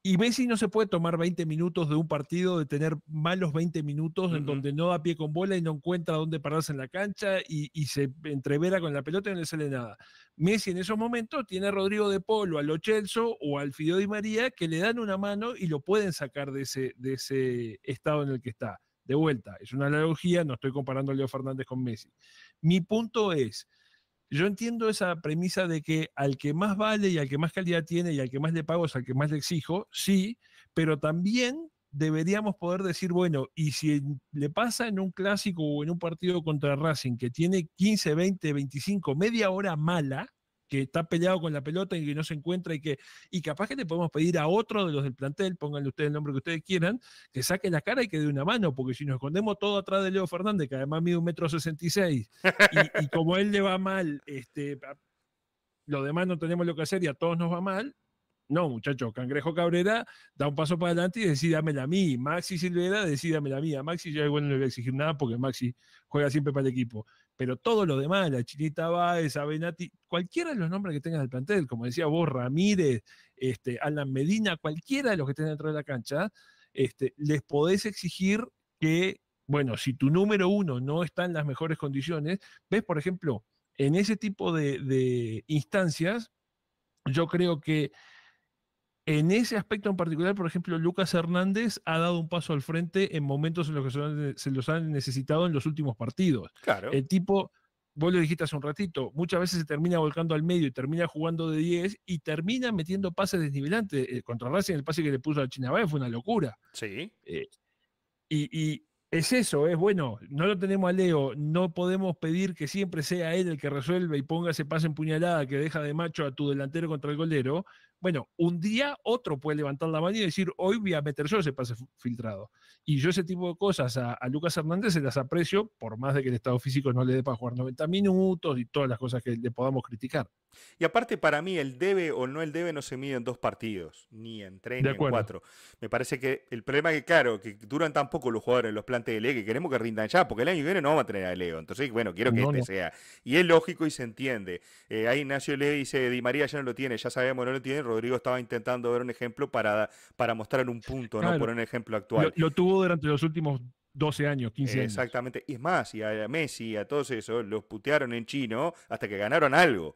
Y Messi no se puede tomar 20 minutos de un partido, de tener malos 20 minutos en donde no da pie con bola y no encuentra dónde pararse en la cancha y, se entrevera con la pelota y no le sale nada. Messi en esos momentos tiene a Rodrigo de Polo, a Lo o al Fideo Di María que le dan una mano y lo pueden sacar de ese, de ese estado en el que está. De vuelta, es una analogía, no estoy comparando a Leo Fernández con Messi. Mi punto es, yo entiendo esa premisa de que al que más vale y al que más calidad tiene y al que más le pago es al que más le exijo, sí, pero también deberíamos poder decir, bueno, y si le pasa en un clásico o en un partido contra Racing que tiene 15, 20, 25, media hora mala, que está peleado con la pelota y que no se encuentra y que y capaz que le podemos pedir a otro de los del plantel, pónganle ustedes el nombre que ustedes quieran, que saque la cara y que dé una mano, porque si nos escondemos todo atrás de Leo Fernández, que además mide un metro sesenta y seis, y como él le va mal, este, lo demás no tenemos lo que hacer y a todos nos va mal, no, muchachos, Cangrejo Cabrera da un paso para adelante y decídamela a mí. Maxi Silvera, decídamela a mí. A Maxi ya bueno, no le voy a exigir nada porque Maxi juega siempre para el equipo pero todo lo demás, la Chilita Báez, Abenati, cualquiera de los nombres que tengas del plantel, como decía vos, Ramírez, este, Alan Medina, cualquiera de los que estén dentro de la cancha, este, les podés exigir que, bueno, si tu número uno no está en las mejores condiciones, ves, por ejemplo, en ese tipo de instancias, yo creo que en ese aspecto en particular, por ejemplo, Lucas Hernández ha dado un paso al frente en momentos en los que se los han necesitado en los últimos partidos. El tipo, vos lo dijiste hace un ratito, muchas veces se termina volcando al medio y termina jugando de 10 y termina metiendo pases desnivelantes. Eh, contra Racing, el pase que le puso a Chinabay fue una locura. Sí. Eh, y, es eso, es bueno, no lo tenemos a Leo, no podemos pedir que siempre sea él el que resuelva y ponga ese pase en puñalada que deja de macho a tu delantero contra el golero, bueno, un día otro puede levantar la mano y decir, hoy voy a meter yo ese pase filtrado. Y yo ese tipo de cosas a, Lucas Hernández se las aprecio, por más de que el estado físico no le dé para jugar 90 minutos y todas las cosas que le podamos criticar. Y aparte, para mí, el debe o no el debe no se mide en dos partidos, ni en tres, ni en cuatro. Me parece que el problema es que, claro, que duran tan poco los jugadores en los plantes de Leo que queremos que rindan ya, porque el año que viene no vamos a tener a Leo. Entonces, bueno, quiero que este sea. Y es lógico y se entiende. Eh, ahí Ignacio le dice: Di María ya no lo tiene, ya sabemos, no lo tiene. Rodrigo estaba intentando ver un ejemplo para, para mostrar un punto, no por un ejemplo actual. Lo, tuvo durante los últimos 12 años, 15 años. Exactamente. Y es más, y a Messi, a todos esos, los putearon en chino hasta que ganaron algo.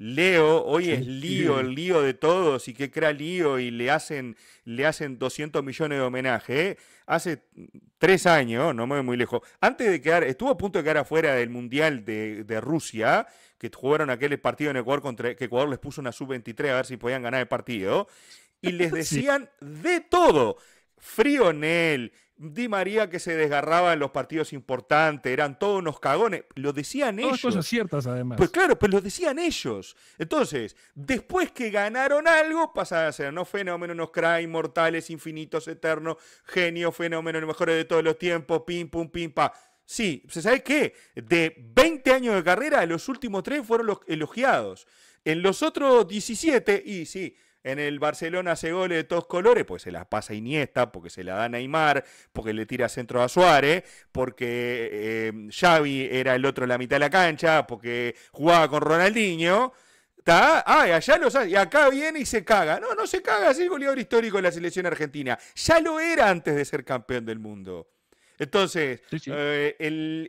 Leo, hoy es lío, el lío de todos y que crea lío y le hacen, le hacen 200 millones de homenaje. ¿eh? Hace tres años, no me voy muy lejos, antes de quedar, estuvo a punto de quedar afuera del Mundial de, de Rusia que jugaron aquel partido en Ecuador contra que Ecuador les puso una sub-23 a ver si podían ganar el partido. Y les decían de todo. frío él, Di María que se desgarraba en los partidos importantes, eran todos unos cagones, lo decían ellos. cosas ciertas además. Pues claro, pues lo decían ellos. Entonces, después que ganaron algo, pasaron a ser no fenómenos, no cry, mortales, infinitos, eternos, genios, fenómenos, los mejores de todos los tiempos, pim, pum, pim, pa. Sí, sabe qué? De 20 años de carrera, los últimos tres fueron los elogiados. En los otros 17, y sí, en el Barcelona hace goles de todos colores, pues se las pasa Iniesta, porque se la da Neymar, porque le tira centro a Suárez, porque eh, Xavi era el otro en la mitad de la cancha, porque jugaba con Ronaldinho. Ah, y allá y acá viene y se caga. No, no se caga, es el goleador histórico de la selección argentina. Ya lo era antes de ser campeón del mundo. Entonces, eh,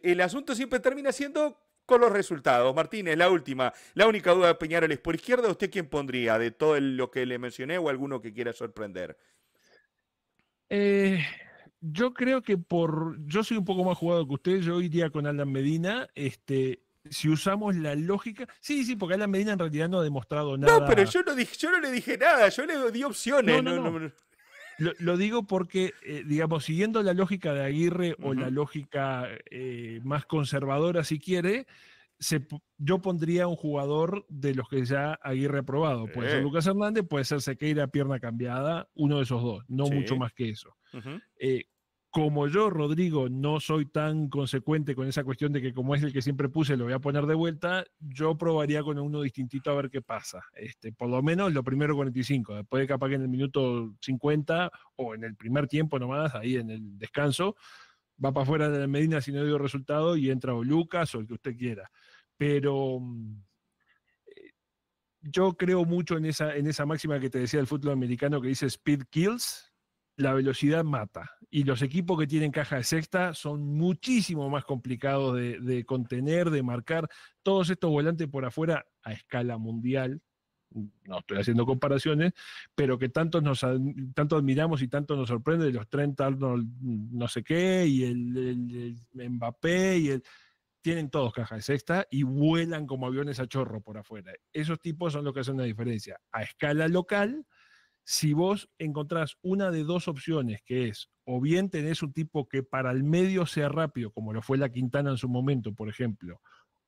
el, asunto siempre termina siendo con los resultados. Martínez, la última. La única duda de Peñarol es por izquierda. ¿Usted quién pondría de todo lo que le mencioné o alguno que quiera sorprender? Eh, yo creo que por. Yo soy un poco más jugado que usted. Yo iría con Alan Medina. Este. Si usamos la lógica. Sí, sí, porque Alan Medina en realidad no ha demostrado nada. No, pero yo no, dije, yo no le dije nada. Yo le di opciones. no. no, no. Lo, digo porque, eh, digamos, siguiendo la lógica de Aguirre o la lógica eh, más conservadora, si quiere, yo pondría un jugador de los que ya Aguirre ha probado. Puede ser Lucas Hernández, puede ser Sequeira, pierna cambiada, uno de esos dos, no mucho más que eso. Como yo, Rodrigo, no soy tan consecuente con esa cuestión de que como es el que siempre puse, lo voy a poner de vuelta, yo probaría con uno distintito a ver qué pasa. Este, por lo menos lo primero 45, después de que en el minuto 50 o en el primer tiempo nomás, ahí en el descanso, va para afuera de la Medina si no dio resultado y entra o Lucas o el que usted quiera. Pero mm, eh, yo creo mucho en esa, en esa máxima que te decía del fútbol americano que dice speed kills, la velocidad mata. Y los equipos que tienen caja de sexta son muchísimo más complicados de, contener, de marcar. Todos estos volantes por afuera a escala mundial, no estoy haciendo comparaciones, pero que tanto, nos, tanto admiramos y tanto nos sorprende los Trent no sé qué, y el, Mbappé, y el tienen todos caja de sexta y vuelan como aviones a chorro por afuera. Esos tipos son los que hacen la diferencia. A escala local, si vos encontrás una de dos opciones, que es o bien tenés un tipo que para el medio sea rápido, como lo fue la Quintana en su momento, por ejemplo,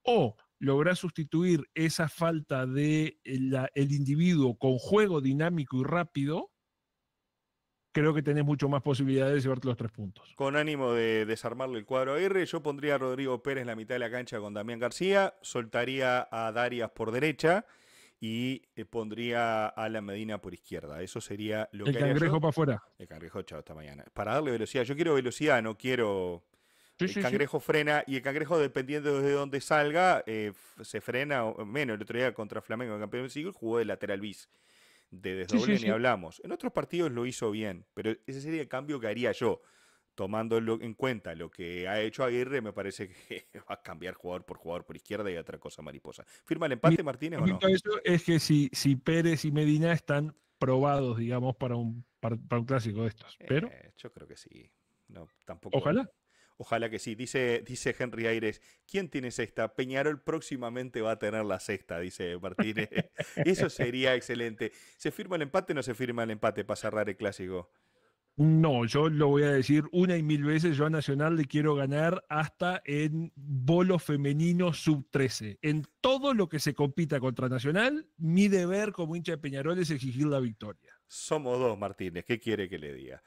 o lográs sustituir esa falta de eh, el individuo con juego dinámico y rápido, creo que tenés mucho más posibilidades de llevarte los tres puntos. Con ánimo de desarmarle el cuadro a yo pondría a Rodrigo Pérez en la mitad de la cancha con Damián García, soltaría a Darias por derecha y eh, pondría a la Medina por izquierda. Eso sería lo el que. El cangrejo para afuera. El cangrejo, echado esta mañana. Para darle velocidad. Yo quiero velocidad, no quiero. el cangrejo frena y el cangrejo, dependiendo de dónde salga, eh, se frena o menos. El otro día contra Flamengo, el campeón del siglo, jugó de lateral bis. De desdoble ni hablamos. En otros partidos lo hizo bien, pero ese sería el cambio que haría yo tomando en cuenta lo que ha hecho Aguirre, me parece que va a cambiar jugador por jugador por izquierda y otra cosa mariposa. ¿Firma el empate, Martínez, o no? Eso es que si, si Pérez y Medina están probados, digamos, para un, para, un clásico de estos. Pero... Eh, yo creo que sí. No, tampoco. Ojalá. Ojalá que sí. Dice, dice Henry Aires, ¿quién tiene sexta? Peñarol próximamente va a tener la sexta, dice Martínez. eso sería excelente. ¿Se firma el empate o no se firma el empate para cerrar el clásico? No, yo lo voy a decir una y mil veces, yo a Nacional le quiero ganar hasta en bolo femenino sub-13. En todo lo que se compita contra Nacional, mi deber como hincha de Peñarol es exigir la victoria. Somos dos, Martínez, ¿qué quiere que le diga?